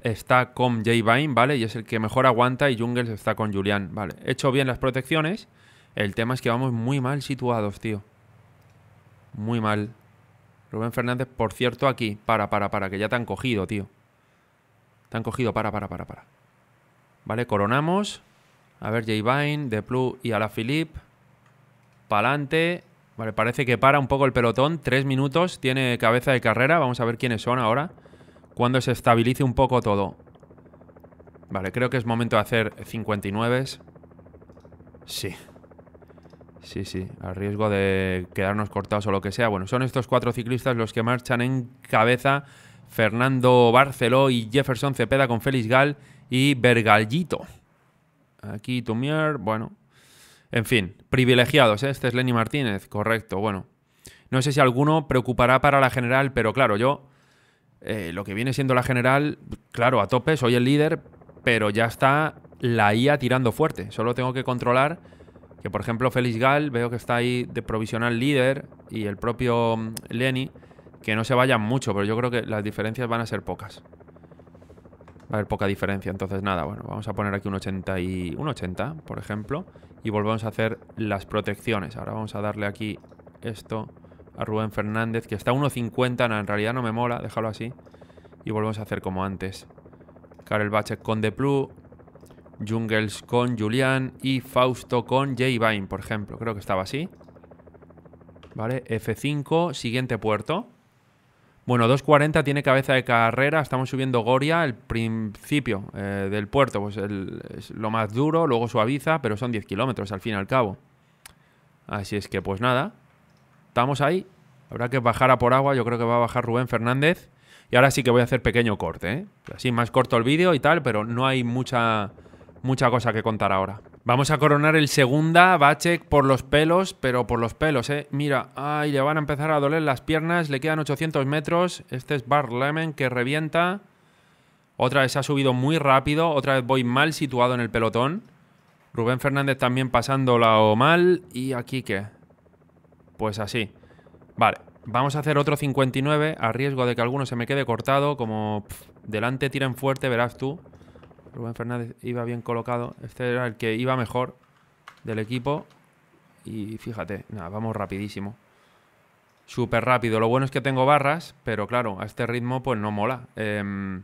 está con J Vine, ¿vale? Y es el que mejor aguanta y Jungles está con Julian. ¿vale? hecho bien las protecciones. El tema es que vamos muy mal situados, tío. Muy mal. Rubén Fernández, por cierto, aquí. Para, para, para, que ya te han cogido, tío han cogido, para, para, para, para. Vale, coronamos. A ver, J Vine, De Plu y Philip Pa'lante. Vale, parece que para un poco el pelotón. Tres minutos, tiene cabeza de carrera. Vamos a ver quiénes son ahora. Cuando se estabilice un poco todo. Vale, creo que es momento de hacer 59. Sí. Sí, sí, al riesgo de quedarnos cortados o lo que sea. Bueno, son estos cuatro ciclistas los que marchan en cabeza Fernando Barceló y Jefferson Cepeda con Félix Gal y Bergallito. Aquí Tumier, bueno. En fin, privilegiados, ¿eh? este es Lenny Martínez, correcto, bueno. No sé si alguno preocupará para la general, pero claro, yo, eh, lo que viene siendo la general, claro, a tope, soy el líder, pero ya está la IA tirando fuerte. Solo tengo que controlar que, por ejemplo, Félix Gal, veo que está ahí de provisional líder, y el propio mm, Lenny que no se vayan mucho, pero yo creo que las diferencias van a ser pocas. Va a haber poca diferencia, entonces nada, bueno, vamos a poner aquí un 80 y un 80, por ejemplo, y volvemos a hacer las protecciones. Ahora vamos a darle aquí esto a Rubén Fernández, que está a 1.50, en realidad no me mola, déjalo así. Y volvemos a hacer como antes. Karel Bache con The Plu, Jungles con Julian, y Fausto con J. Vine, por ejemplo. Creo que estaba así. Vale, F5, siguiente puerto. Bueno, 2.40 tiene cabeza de carrera, estamos subiendo Goria, el principio eh, del puerto, pues es lo más duro, luego suaviza, pero son 10 kilómetros al fin y al cabo. Así es que pues nada, estamos ahí, habrá que bajar a por agua, yo creo que va a bajar Rubén Fernández. Y ahora sí que voy a hacer pequeño corte, ¿eh? así más corto el vídeo y tal, pero no hay mucha, mucha cosa que contar ahora. Vamos a coronar el segunda, Bachek por los pelos, pero por los pelos, ¿eh? Mira, ay, le van a empezar a doler las piernas, le quedan 800 metros. Este es Bart Lemon que revienta. Otra vez ha subido muy rápido, otra vez voy mal situado en el pelotón. Rubén Fernández también pasándola o mal. ¿Y aquí qué? Pues así. Vale, vamos a hacer otro 59 a riesgo de que alguno se me quede cortado. Como delante tiren fuerte, verás tú. Rubén Fernández iba bien colocado. Este era el que iba mejor del equipo. Y fíjate, nada, vamos rapidísimo. Súper rápido. Lo bueno es que tengo barras, pero claro, a este ritmo pues no mola. Em,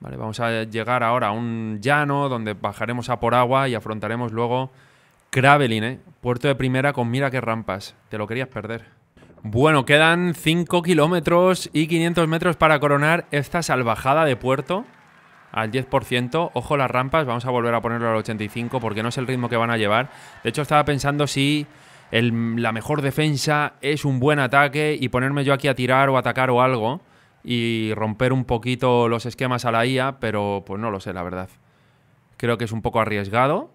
vale, vamos a llegar ahora a un llano donde bajaremos a por agua y afrontaremos luego Kravelin, ¿eh? Puerto de primera con mira qué rampas. Te lo querías perder. Bueno, quedan 5 kilómetros y 500 metros para coronar esta salvajada de puerto al 10%. Ojo las rampas, vamos a volver a ponerlo al 85% porque no es el ritmo que van a llevar. De hecho, estaba pensando si la mejor defensa es un buen ataque y ponerme yo aquí a tirar o atacar o algo y romper un poquito los esquemas a la IA, pero pues no lo sé, la verdad. Creo que es un poco arriesgado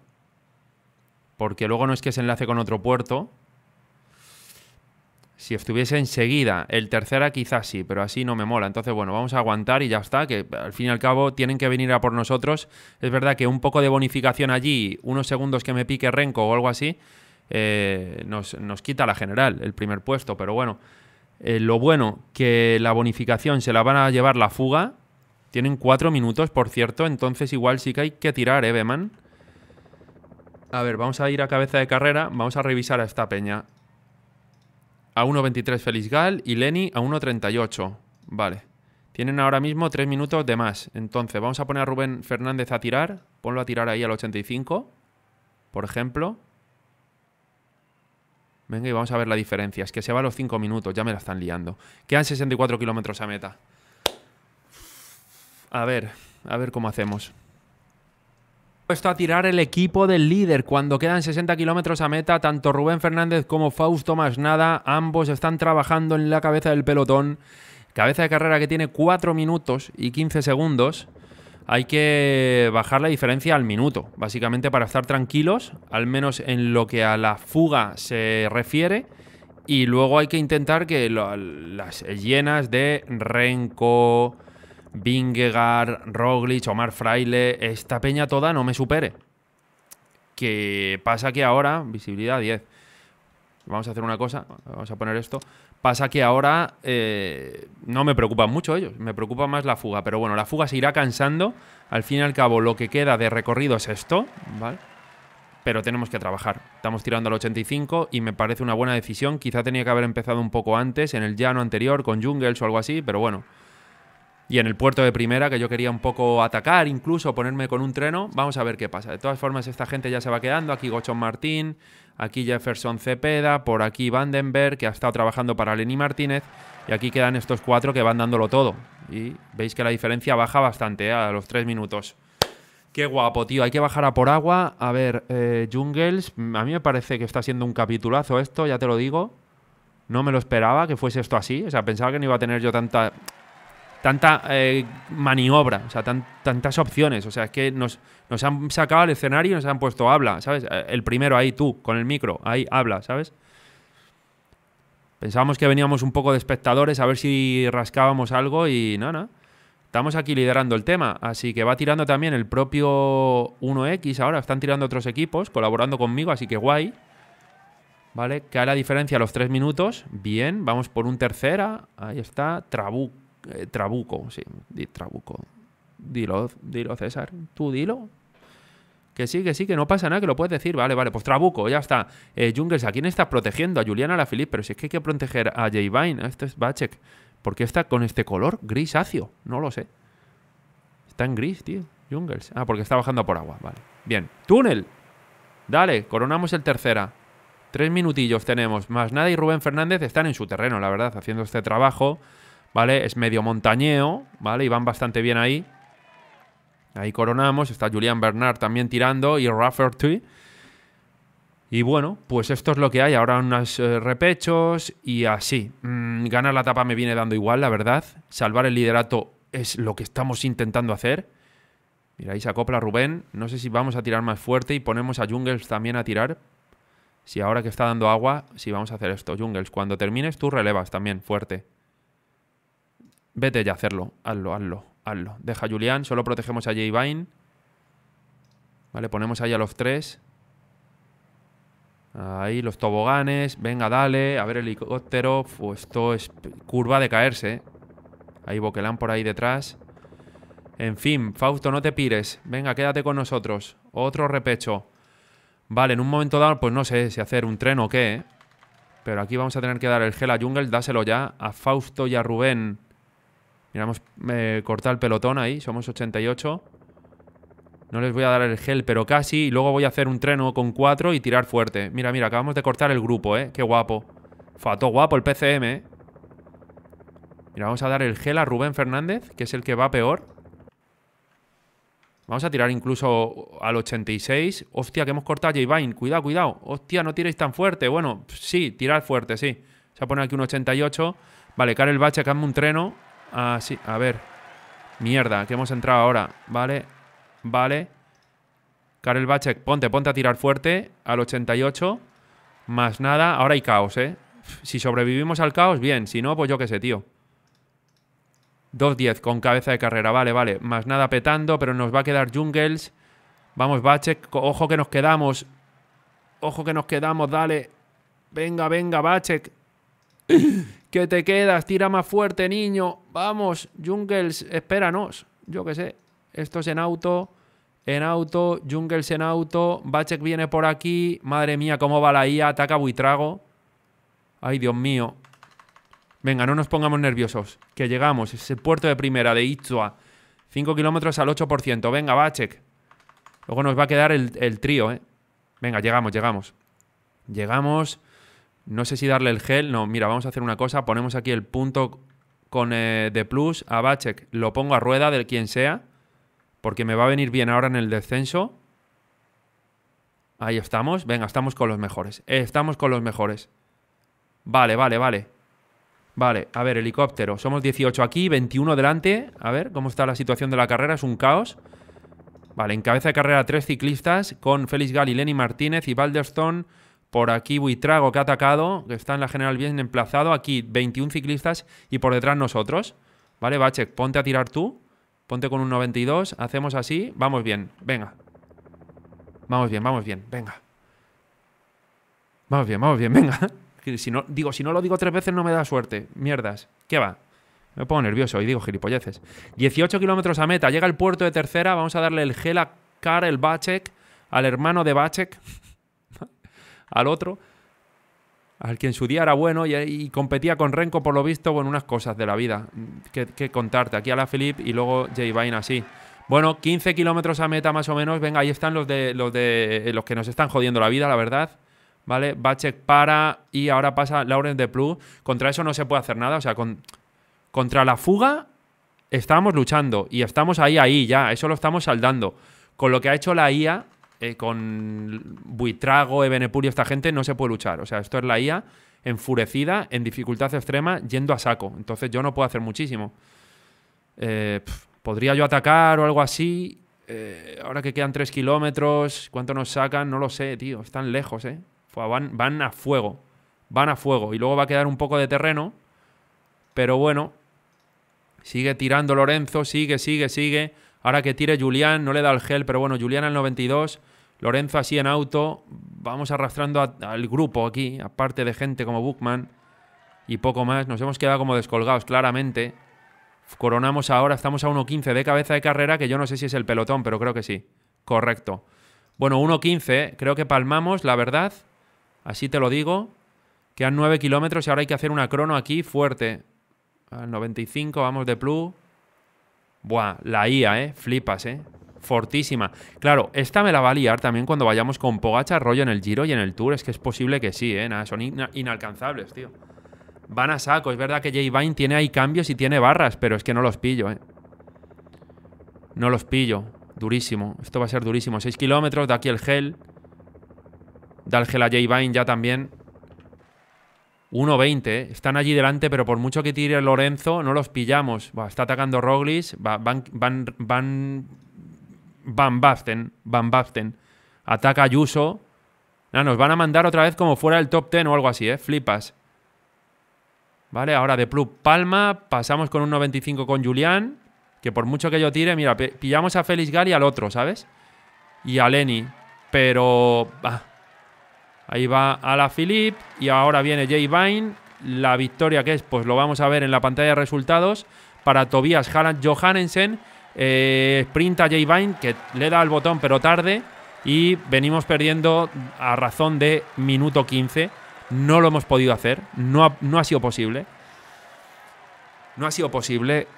porque luego no es que se enlace con otro puerto, si estuviese enseguida el tercera, quizás sí, pero así no me mola. Entonces, bueno, vamos a aguantar y ya está, que al fin y al cabo tienen que venir a por nosotros. Es verdad que un poco de bonificación allí, unos segundos que me pique Renko o algo así, eh, nos, quita la general, el primer puesto. Pero bueno, eh, lo bueno que la bonificación se la van a llevar la fuga. Tienen cuatro minutos, por cierto, entonces igual sí que hay que tirar, ¿eh, Beman? A ver, vamos a ir a cabeza de carrera, vamos a revisar a esta peña a 1.23 Feliz Gal y Lenny a 1.38. Vale. Tienen ahora mismo 3 minutos de más. Entonces, vamos a poner a Rubén Fernández a tirar. Ponlo a tirar ahí al 85, por ejemplo. Venga, y vamos a ver la diferencia. Es que se va a los 5 minutos, ya me la están liando. Quedan 64 kilómetros a meta. A ver, a ver cómo hacemos a tirar el equipo del líder. Cuando quedan 60 kilómetros a meta, tanto Rubén Fernández como Fausto nada, ambos están trabajando en la cabeza del pelotón. Cabeza de carrera que tiene 4 minutos y 15 segundos. Hay que bajar la diferencia al minuto, básicamente para estar tranquilos, al menos en lo que a la fuga se refiere. Y luego hay que intentar que las llenas de renco. Vingegaard, Roglic, Omar Fraile, esta peña toda no me supere. Que pasa que ahora, visibilidad 10. Vamos a hacer una cosa, vamos a poner esto. Pasa que ahora eh, no me preocupan mucho ellos, me preocupa más la fuga. Pero bueno, la fuga se irá cansando. Al fin y al cabo, lo que queda de recorrido es esto, ¿vale? pero tenemos que trabajar. Estamos tirando al 85 y me parece una buena decisión. Quizá tenía que haber empezado un poco antes, en el llano anterior, con Jungles o algo así, pero bueno, y en el puerto de primera, que yo quería un poco atacar, incluso ponerme con un treno, vamos a ver qué pasa. De todas formas, esta gente ya se va quedando. Aquí Gochon Martín, aquí Jefferson Cepeda, por aquí Vandenberg, que ha estado trabajando para Lenny Martínez. Y aquí quedan estos cuatro que van dándolo todo. Y veis que la diferencia baja bastante eh, a los tres minutos. Qué guapo, tío. Hay que bajar a por agua. A ver, eh, Jungles, a mí me parece que está siendo un capitulazo esto, ya te lo digo. No me lo esperaba que fuese esto así. O sea, pensaba que no iba a tener yo tanta tanta eh, maniobra, o sea, tantas opciones. O sea, es que nos, han sacado al escenario y nos han puesto habla, ¿sabes? Eh, el primero ahí tú, con el micro, ahí habla, ¿sabes? Pensábamos que veníamos un poco de espectadores a ver si rascábamos algo y no, no. Estamos aquí liderando el tema, así que va tirando también el propio 1X ahora, están tirando otros equipos colaborando conmigo, así que guay. ¿Vale? Cae la diferencia a los tres minutos. Bien, vamos por un tercera. Ahí está. trabuco eh, Trabuco, sí, di Trabuco. Dilo, dilo, César, tú dilo. Que sí, que sí, que no pasa nada, que lo puedes decir. Vale, vale, pues Trabuco, ya está. Eh, Jungles, ¿a quién estás protegiendo? A Juliana, la Filip, pero si es que hay que proteger a J Vine, este es Bachek. ¿Por qué está con este color grisáceo? No lo sé. Está en gris, tío. Jungles. Ah, porque está bajando por agua, vale. Bien. ¡Túnel! Dale, coronamos el tercera. Tres minutillos tenemos. Más nada y Rubén Fernández están en su terreno, la verdad, haciendo este trabajo. ¿vale? Es medio montañeo, ¿vale? Y van bastante bien ahí. Ahí coronamos, está Julian Bernard también tirando y Rafferty. Y bueno, pues esto es lo que hay. Ahora unos eh, repechos y así. Mm, ganar la etapa me viene dando igual, la verdad. Salvar el liderato es lo que estamos intentando hacer. Mira, ahí se acopla Rubén. No sé si vamos a tirar más fuerte y ponemos a Jungles también a tirar. Si ahora que está dando agua, si vamos a hacer esto. Jungles, cuando termines tú relevas también fuerte. Vete ya a hacerlo. Hazlo, hazlo, hazlo. Deja a Julián. Solo protegemos a J-Vine. Vale, ponemos ahí a los tres. Ahí, los toboganes. Venga, dale. A ver, helicóptero. Pues esto es curva de caerse. Eh. Ahí, Boquelán por ahí detrás. En fin, Fausto, no te pires. Venga, quédate con nosotros. Otro repecho. Vale, en un momento dado, pues no sé si hacer un tren o qué. Eh. Pero aquí vamos a tener que dar el gel a Jungle. Dáselo ya a Fausto y a Rubén. Miramos eh, cortar el pelotón ahí, somos 88. No les voy a dar el gel, pero casi. Y luego voy a hacer un treno con 4 y tirar fuerte. Mira, mira, acabamos de cortar el grupo, ¿eh? Qué guapo. Fato guapo el PCM, ¿eh? Mira, vamos a dar el gel a Rubén Fernández, que es el que va peor. Vamos a tirar incluso al 86. Hostia, que hemos cortado a j Cuidado, cuidado. Hostia, no tiréis tan fuerte. Bueno, sí, tirar fuerte, sí. Se pone a poner aquí un 88. Vale, el Bache, hazme un treno. Ah, sí, a ver. Mierda, que hemos entrado ahora. Vale, vale. Karel Bachek, ponte, ponte a tirar fuerte al 88. Más nada, ahora hay caos, ¿eh? Si sobrevivimos al caos, bien. Si no, pues yo qué sé, tío. 2-10 con cabeza de carrera, vale, vale. Más nada petando, pero nos va a quedar Jungles. Vamos, Bachek, ojo que nos quedamos. Ojo que nos quedamos, dale. Venga, venga, Bachek que te quedas, tira más fuerte, niño. Vamos, Jungles, espéranos. Yo qué sé. Esto es en auto, en auto, Jungles en auto. Bachek viene por aquí. Madre mía, cómo va la IA. Ataca Buitrago. Ay, Dios mío. Venga, no nos pongamos nerviosos. Que llegamos. Es el puerto de primera de Itzua. 5 kilómetros al 8%. Venga, Bachek. Luego nos va a quedar el, el trío, ¿eh? Venga, llegamos, llegamos. Llegamos no sé si darle el gel, no, mira, vamos a hacer una cosa, ponemos aquí el punto con eh, de plus a Bachek, lo pongo a rueda del quien sea, porque me va a venir bien ahora en el descenso. Ahí estamos, venga, estamos con los mejores, eh, estamos con los mejores. Vale, vale, vale. Vale, a ver, helicóptero. Somos 18 aquí, 21 delante. A ver, ¿cómo está la situación de la carrera? Es un caos. Vale, en cabeza de carrera tres ciclistas con Félix Gall y Lenny Martínez y Balderstone por aquí Buitrago que ha atacado, que está en la general bien emplazado. Aquí 21 ciclistas y por detrás nosotros. ¿Vale, Bachek? Ponte a tirar tú. Ponte con un 92. Hacemos así. Vamos bien. Venga. Vamos bien, vamos bien. Venga. Vamos bien, vamos bien. Venga. Si no, digo, si no lo digo tres veces no me da suerte. Mierdas. ¿Qué va? Me pongo nervioso y digo gilipolleces. 18 kilómetros a meta. Llega el puerto de tercera. Vamos a darle el gel a Karel Bachek, al hermano de Bachek. al otro, al que en su día era bueno y, competía con Renko, por lo visto, bueno, unas cosas de la vida mm, que, contarte. Aquí a la Philip y luego J Vine así. Bueno, 15 kilómetros a meta más o menos. Venga, ahí están los de los de eh, los que nos están jodiendo la vida, la verdad. ¿Vale? Bachek para y ahora pasa Lauren de Plus. Contra eso no se puede hacer nada. O sea, con, contra la fuga estamos luchando y estamos ahí, ahí ya. Eso lo estamos saldando. Con lo que ha hecho la IA, eh, con Buitrago, Ebenepurio, esta gente no se puede luchar. O sea, esto es la IA enfurecida, en dificultad extrema, yendo a saco. Entonces yo no puedo hacer muchísimo. Eh, Podría yo atacar o algo así. Eh, ahora que quedan 3 kilómetros, ¿cuánto nos sacan? No lo sé, tío. Están lejos, ¿eh? Van, van a fuego. Van a fuego. Y luego va a quedar un poco de terreno. Pero bueno. Sigue tirando Lorenzo. Sigue, sigue, sigue. Ahora que tire Julián. No le da el gel. Pero bueno, Julián al 92. Lorenzo así en auto, vamos arrastrando al grupo aquí, aparte de gente como Buckman y poco más. Nos hemos quedado como descolgados, claramente. Coronamos ahora, estamos a 1.15 de cabeza de carrera, que yo no sé si es el pelotón, pero creo que sí. Correcto. Bueno, 1.15, creo que palmamos, la verdad. Así te lo digo. Quedan 9 kilómetros y ahora hay que hacer una crono aquí fuerte. Al 95, vamos de plus. Buah, la IA, ¿eh? Flipas, ¿eh? fortísima. Claro, esta me la va a liar también cuando vayamos con Pogacha, rollo en el Giro y en el Tour. Es que es posible que sí, ¿eh? Nada, son inalcanzables, tío. Van a saco. Es verdad que J Vine tiene ahí cambios y tiene barras, pero es que no los pillo, ¿eh? No los pillo. Durísimo. Esto va a ser durísimo. 6 kilómetros, de aquí el gel. Da el gel a J Vine ya también. 1.20, ¿eh? están allí delante, pero por mucho que tire Lorenzo, no los pillamos. Va, está atacando Roglis, van, van, van Van Basten, Van Baften ataca a Ayuso. Ah, nos van a mandar otra vez como fuera del top 10 o algo así, ¿eh? Flipas. Vale, ahora de club Palma, pasamos con un 95 con Julián, que por mucho que yo tire, mira, pillamos a Félix gary y al otro, ¿sabes? Y a Lenny, pero... Ahí va a la Philip y ahora viene Jay Vine. La victoria que es, pues lo vamos a ver en la pantalla de resultados para Tobias Johannensen. Eh, sprinta J. Vine, que le da al botón pero tarde. Y venimos perdiendo a razón de minuto 15. No lo hemos podido hacer. No ha, no ha sido posible. No ha sido posible.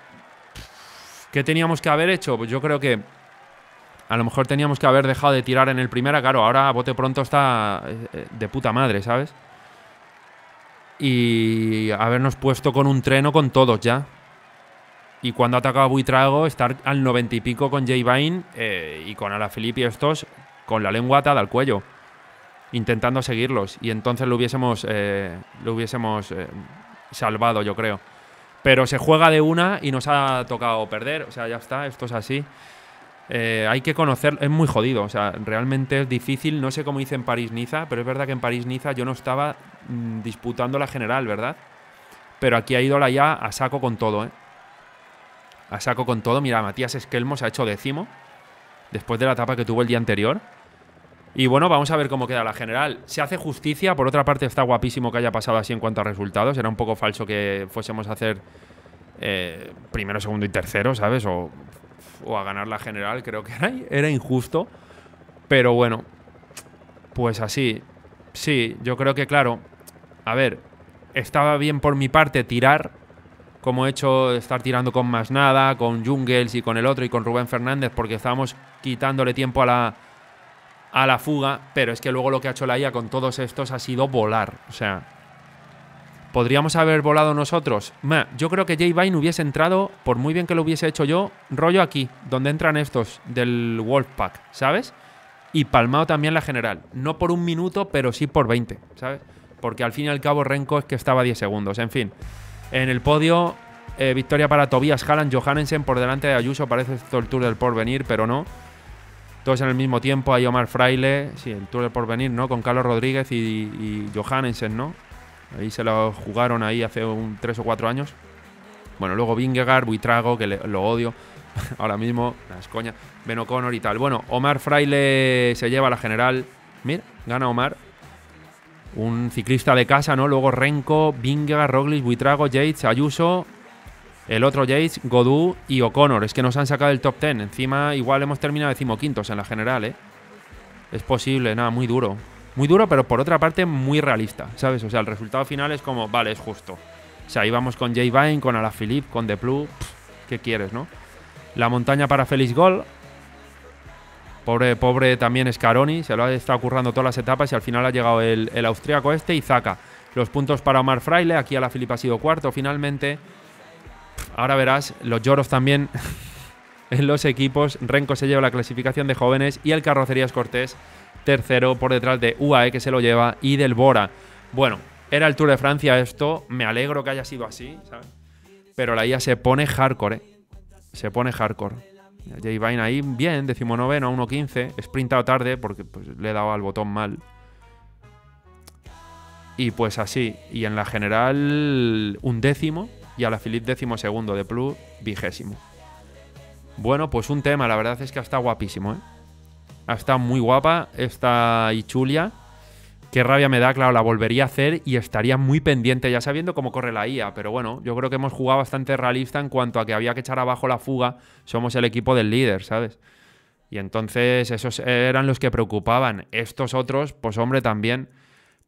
¿Qué teníamos que haber hecho? Pues yo creo que a lo mejor teníamos que haber dejado de tirar en el primera. Claro, ahora bote pronto está eh, eh, de puta madre, ¿sabes? Y habernos puesto con un treno con todos ya. Y cuando atacaba a Buitrago, estar al noventa y pico con J. Vine eh, y con Alaphilippe y estos con la lengua atada al cuello, intentando seguirlos. Y entonces lo hubiésemos, eh, lo hubiésemos eh, salvado, yo creo. Pero se juega de una y nos ha tocado perder. O sea, ya está, esto es así. hay que conocer, es muy jodido, o sea, realmente es difícil, no sé cómo hice en París-Niza, pero es verdad que en París-Niza yo no estaba mm, disputando la general, ¿verdad? Pero aquí ha ido la ya a saco con todo, ¿eh? A saco con todo. Mira, Matías Esquelmo se ha hecho décimo. Después de la etapa que tuvo el día anterior. Y bueno, vamos a ver cómo queda la general. Se hace justicia. Por otra parte, está guapísimo que haya pasado así en cuanto a resultados. Era un poco falso que fuésemos a hacer eh, primero, segundo y tercero, ¿sabes? O, a ganar la general. Creo que era injusto. Pero bueno, pues así. Sí, yo creo que, claro. A ver, estaba bien por mi parte tirar como he hecho estar tirando con más nada, con Jungles y con el otro y con Rubén Fernández, porque estábamos quitándole tiempo a la, a la fuga, pero es que luego lo que ha hecho la IA con todos estos ha sido volar. O sea, ¿podríamos haber volado nosotros? yo creo que Jay Vine hubiese entrado, por muy bien que lo hubiese hecho yo, rollo aquí, donde entran estos del Wolfpack, ¿sabes? Y palmado también la general. No por un minuto, pero sí por 20, ¿sabes? Porque al fin y al cabo Renko es que estaba 10 segundos. En fin. En el podio, eh, victoria para Tobias Haaland, Johannessen por delante de Ayuso. Parece todo el Tour del Porvenir, pero no. Todos en el mismo tiempo, hay Omar Fraile, sí, el Tour del Porvenir, ¿no? Con Carlos Rodríguez y, y ¿no? Ahí se lo jugaron ahí hace un, tres o cuatro años. Bueno, luego Vingegaard, Buitrago, que lo odio ahora mismo, las coñas, Ben O'Connor y tal. Bueno, Omar Fraile se lleva a la general. Mira, gana Omar un ciclista de casa, ¿no? Luego Renko, Vinga, Roglic, Buitrago, Yates, Ayuso, el otro Yates, Godú y O'Connor. Es que nos han sacado el top 10. Encima, igual hemos terminado decimoquintos en la general, ¿eh? Es posible, nada, muy duro. Muy duro, pero por otra parte, muy realista, ¿sabes? O sea, el resultado final es como, vale, es justo. O sea, ahí vamos con Jay Vine, con Alaphilippe, con De ¿qué quieres, no? La montaña para Félix Gol, Pobre, pobre también Scaroni, se lo ha estado currando todas las etapas y al final ha llegado el, austriaco este y saca Los puntos para Omar Fraile, aquí a la Filipe ha sido cuarto finalmente. Ahora verás, los lloros también en los equipos. Renko se lleva la clasificación de jóvenes y el Carrocerías Cortés tercero por detrás de UAE que se lo lleva y del Bora. Bueno, era el Tour de Francia esto, me alegro que haya sido así, ¿sabes? Pero la IA se pone hardcore, ¿eh? Se pone hardcore. J Vine ahí bien, decimonoveno a 1.15. Sprintado tarde porque pues, le he dado al botón mal. Y pues así. Y en la general, un décimo. Y a la Filip décimo segundo de plus, vigésimo. Bueno, pues un tema, la verdad es que está guapísimo, ¿eh? Está muy guapa esta Ichulia qué rabia me da, claro, la volvería a hacer y estaría muy pendiente ya sabiendo cómo corre la IA, pero bueno, yo creo que hemos jugado bastante realista en cuanto a que había que echar abajo la fuga, somos el equipo del líder, ¿sabes? Y entonces esos eran los que preocupaban, estos otros, pues hombre, también.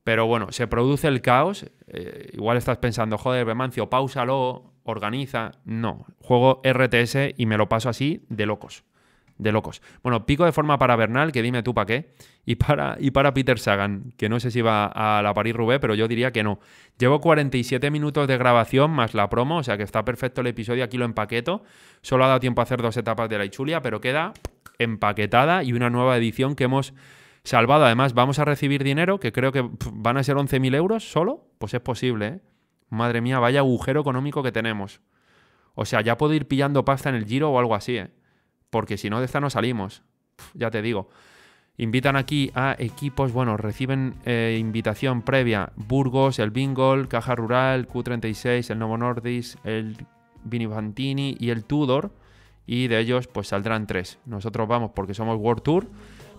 Pero bueno, se produce el caos, eh, igual estás pensando, joder, Bemancio, pausalo, organiza. No, juego RTS y me lo paso así de locos de locos. Bueno, pico de forma para Bernal, que dime tú para qué. Y para, y para Peter Sagan, que no sé si va a la París-Roubaix, pero yo diría que no. Llevo 47 minutos de grabación más la promo, o sea que está perfecto el episodio, aquí lo empaqueto. Solo ha dado tiempo a hacer dos etapas de la Ichulia, pero queda empaquetada y una nueva edición que hemos salvado. Además, vamos a recibir dinero, que creo que van a ser 11.000 euros solo. Pues es posible, ¿eh? Madre mía, vaya agujero económico que tenemos. O sea, ya puedo ir pillando pasta en el giro o algo así, ¿eh? porque si no de esta no salimos, ya te digo. Invitan aquí a equipos, bueno, reciben eh, invitación previa Burgos, el Bingol, Caja Rural, Q36, el Novo Nordis, el vinivantini y el Tudor. Y de ellos pues saldrán tres. Nosotros vamos porque somos World Tour.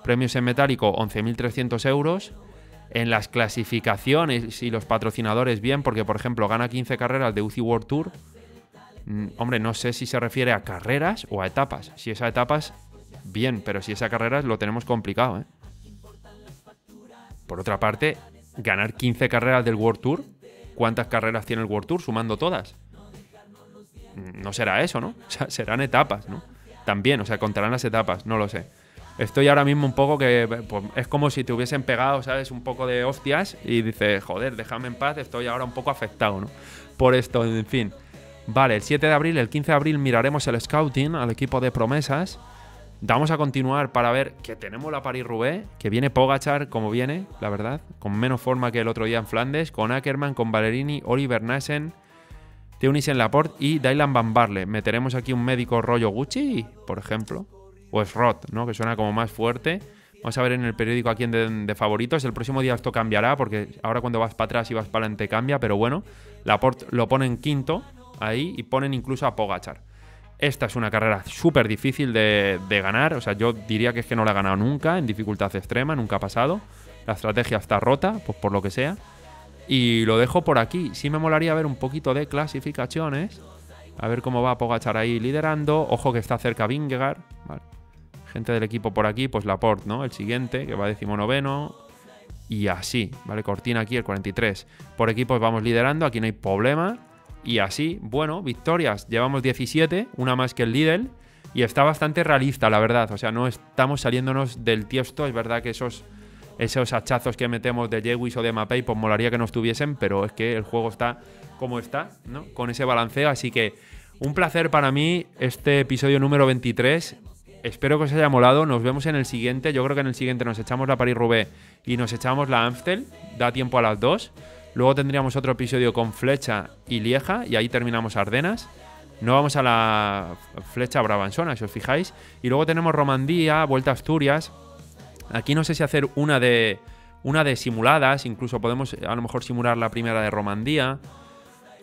Premios en metálico 11.300 euros. En las clasificaciones y los patrocinadores bien, porque por ejemplo gana 15 carreras de UCI World Tour Mm, hombre, no sé si se refiere a carreras o a etapas. Si es a etapas, bien, pero si es a carreras lo tenemos complicado. ¿eh? Por otra parte, ganar 15 carreras del World Tour, ¿cuántas carreras tiene el World Tour sumando todas? Mm, no será eso, ¿no? O sea, serán etapas, ¿no? También, o sea, contarán las etapas, no lo sé. Estoy ahora mismo un poco que pues, es como si te hubiesen pegado, ¿sabes? Un poco de hostias y dices, joder, déjame en paz, estoy ahora un poco afectado, ¿no? Por esto, en fin. Vale, el 7 de abril, el 15 de abril miraremos el scouting al equipo de promesas. Vamos a continuar para ver que tenemos la Paris-Roubaix, que viene Pogachar como viene, la verdad, con menos forma que el otro día en Flandes, con Ackerman, con Valerini, Oliver Nassen, en Laporte y Dylan Van Barle. Meteremos aquí un médico rollo Gucci, por ejemplo, o Srot, ¿no? que suena como más fuerte. Vamos a ver en el periódico a quién de, de, favoritos. El próximo día esto cambiará, porque ahora cuando vas para atrás y vas para adelante cambia, pero bueno, Laporte lo pone en quinto ahí y ponen incluso a Pogachar. Esta es una carrera súper difícil de, ganar, o sea, yo diría que es que no la ha ganado nunca, en dificultad extrema, nunca ha pasado. La estrategia está rota, pues por lo que sea. Y lo dejo por aquí. Sí me molaría ver un poquito de clasificaciones. A ver cómo va Pogachar ahí liderando. Ojo que está cerca Vingegaard. Vale. Gente del equipo por aquí, pues Laporte, ¿no? El siguiente, que va decimonoveno. Y así, ¿vale? Cortina aquí, el 43. Por equipos vamos liderando, aquí no hay problema. Y así, bueno, victorias. Llevamos 17, una más que el Lidl. Y está bastante realista, la verdad. O sea, no estamos saliéndonos del tiesto. Es verdad que esos, esos hachazos que metemos de Jewis o de Mapei, pues molaría que nos estuviesen, pero es que el juego está como está, ¿no? Con ese balanceo. Así que un placer para mí este episodio número 23. Espero que os haya molado. Nos vemos en el siguiente. Yo creo que en el siguiente nos echamos la Paris-Roubaix y nos echamos la Amstel. Da tiempo a las dos. Luego tendríamos otro episodio con Flecha y Lieja y ahí terminamos Ardenas. No vamos a la Flecha Brabanzona, si os fijáis. Y luego tenemos Romandía, Vuelta a Asturias. Aquí no sé si hacer una de, una de simuladas, incluso podemos eh, a lo mejor simular la primera de Romandía.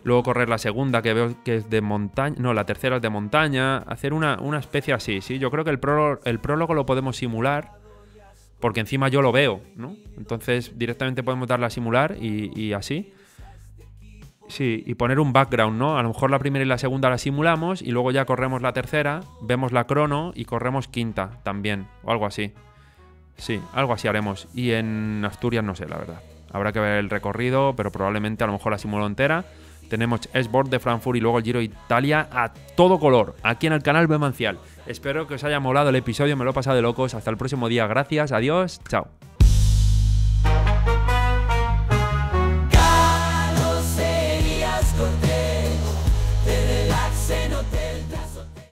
Luego correr la segunda, que veo que es de montaña. No, la tercera es de montaña. Hacer una, especie así, ¿sí? Yo creo que el prólogo lo podemos simular porque encima yo lo veo, ¿no? Entonces directamente podemos darle a simular y, así. Sí, y poner un background, ¿no? A lo mejor la primera y la segunda la simulamos y luego ya corremos la tercera, vemos la crono y corremos quinta también, o algo así. Sí, algo así haremos. Y en Asturias no sé, la verdad. Habrá que ver el recorrido, pero probablemente a lo mejor la simulo entera tenemos Esbord de Frankfurt y luego el Giro Italia a todo color, aquí en el canal Bemancial. Espero que os haya molado el episodio, me lo he pasado de locos. Hasta el próximo día, gracias, adiós, chao.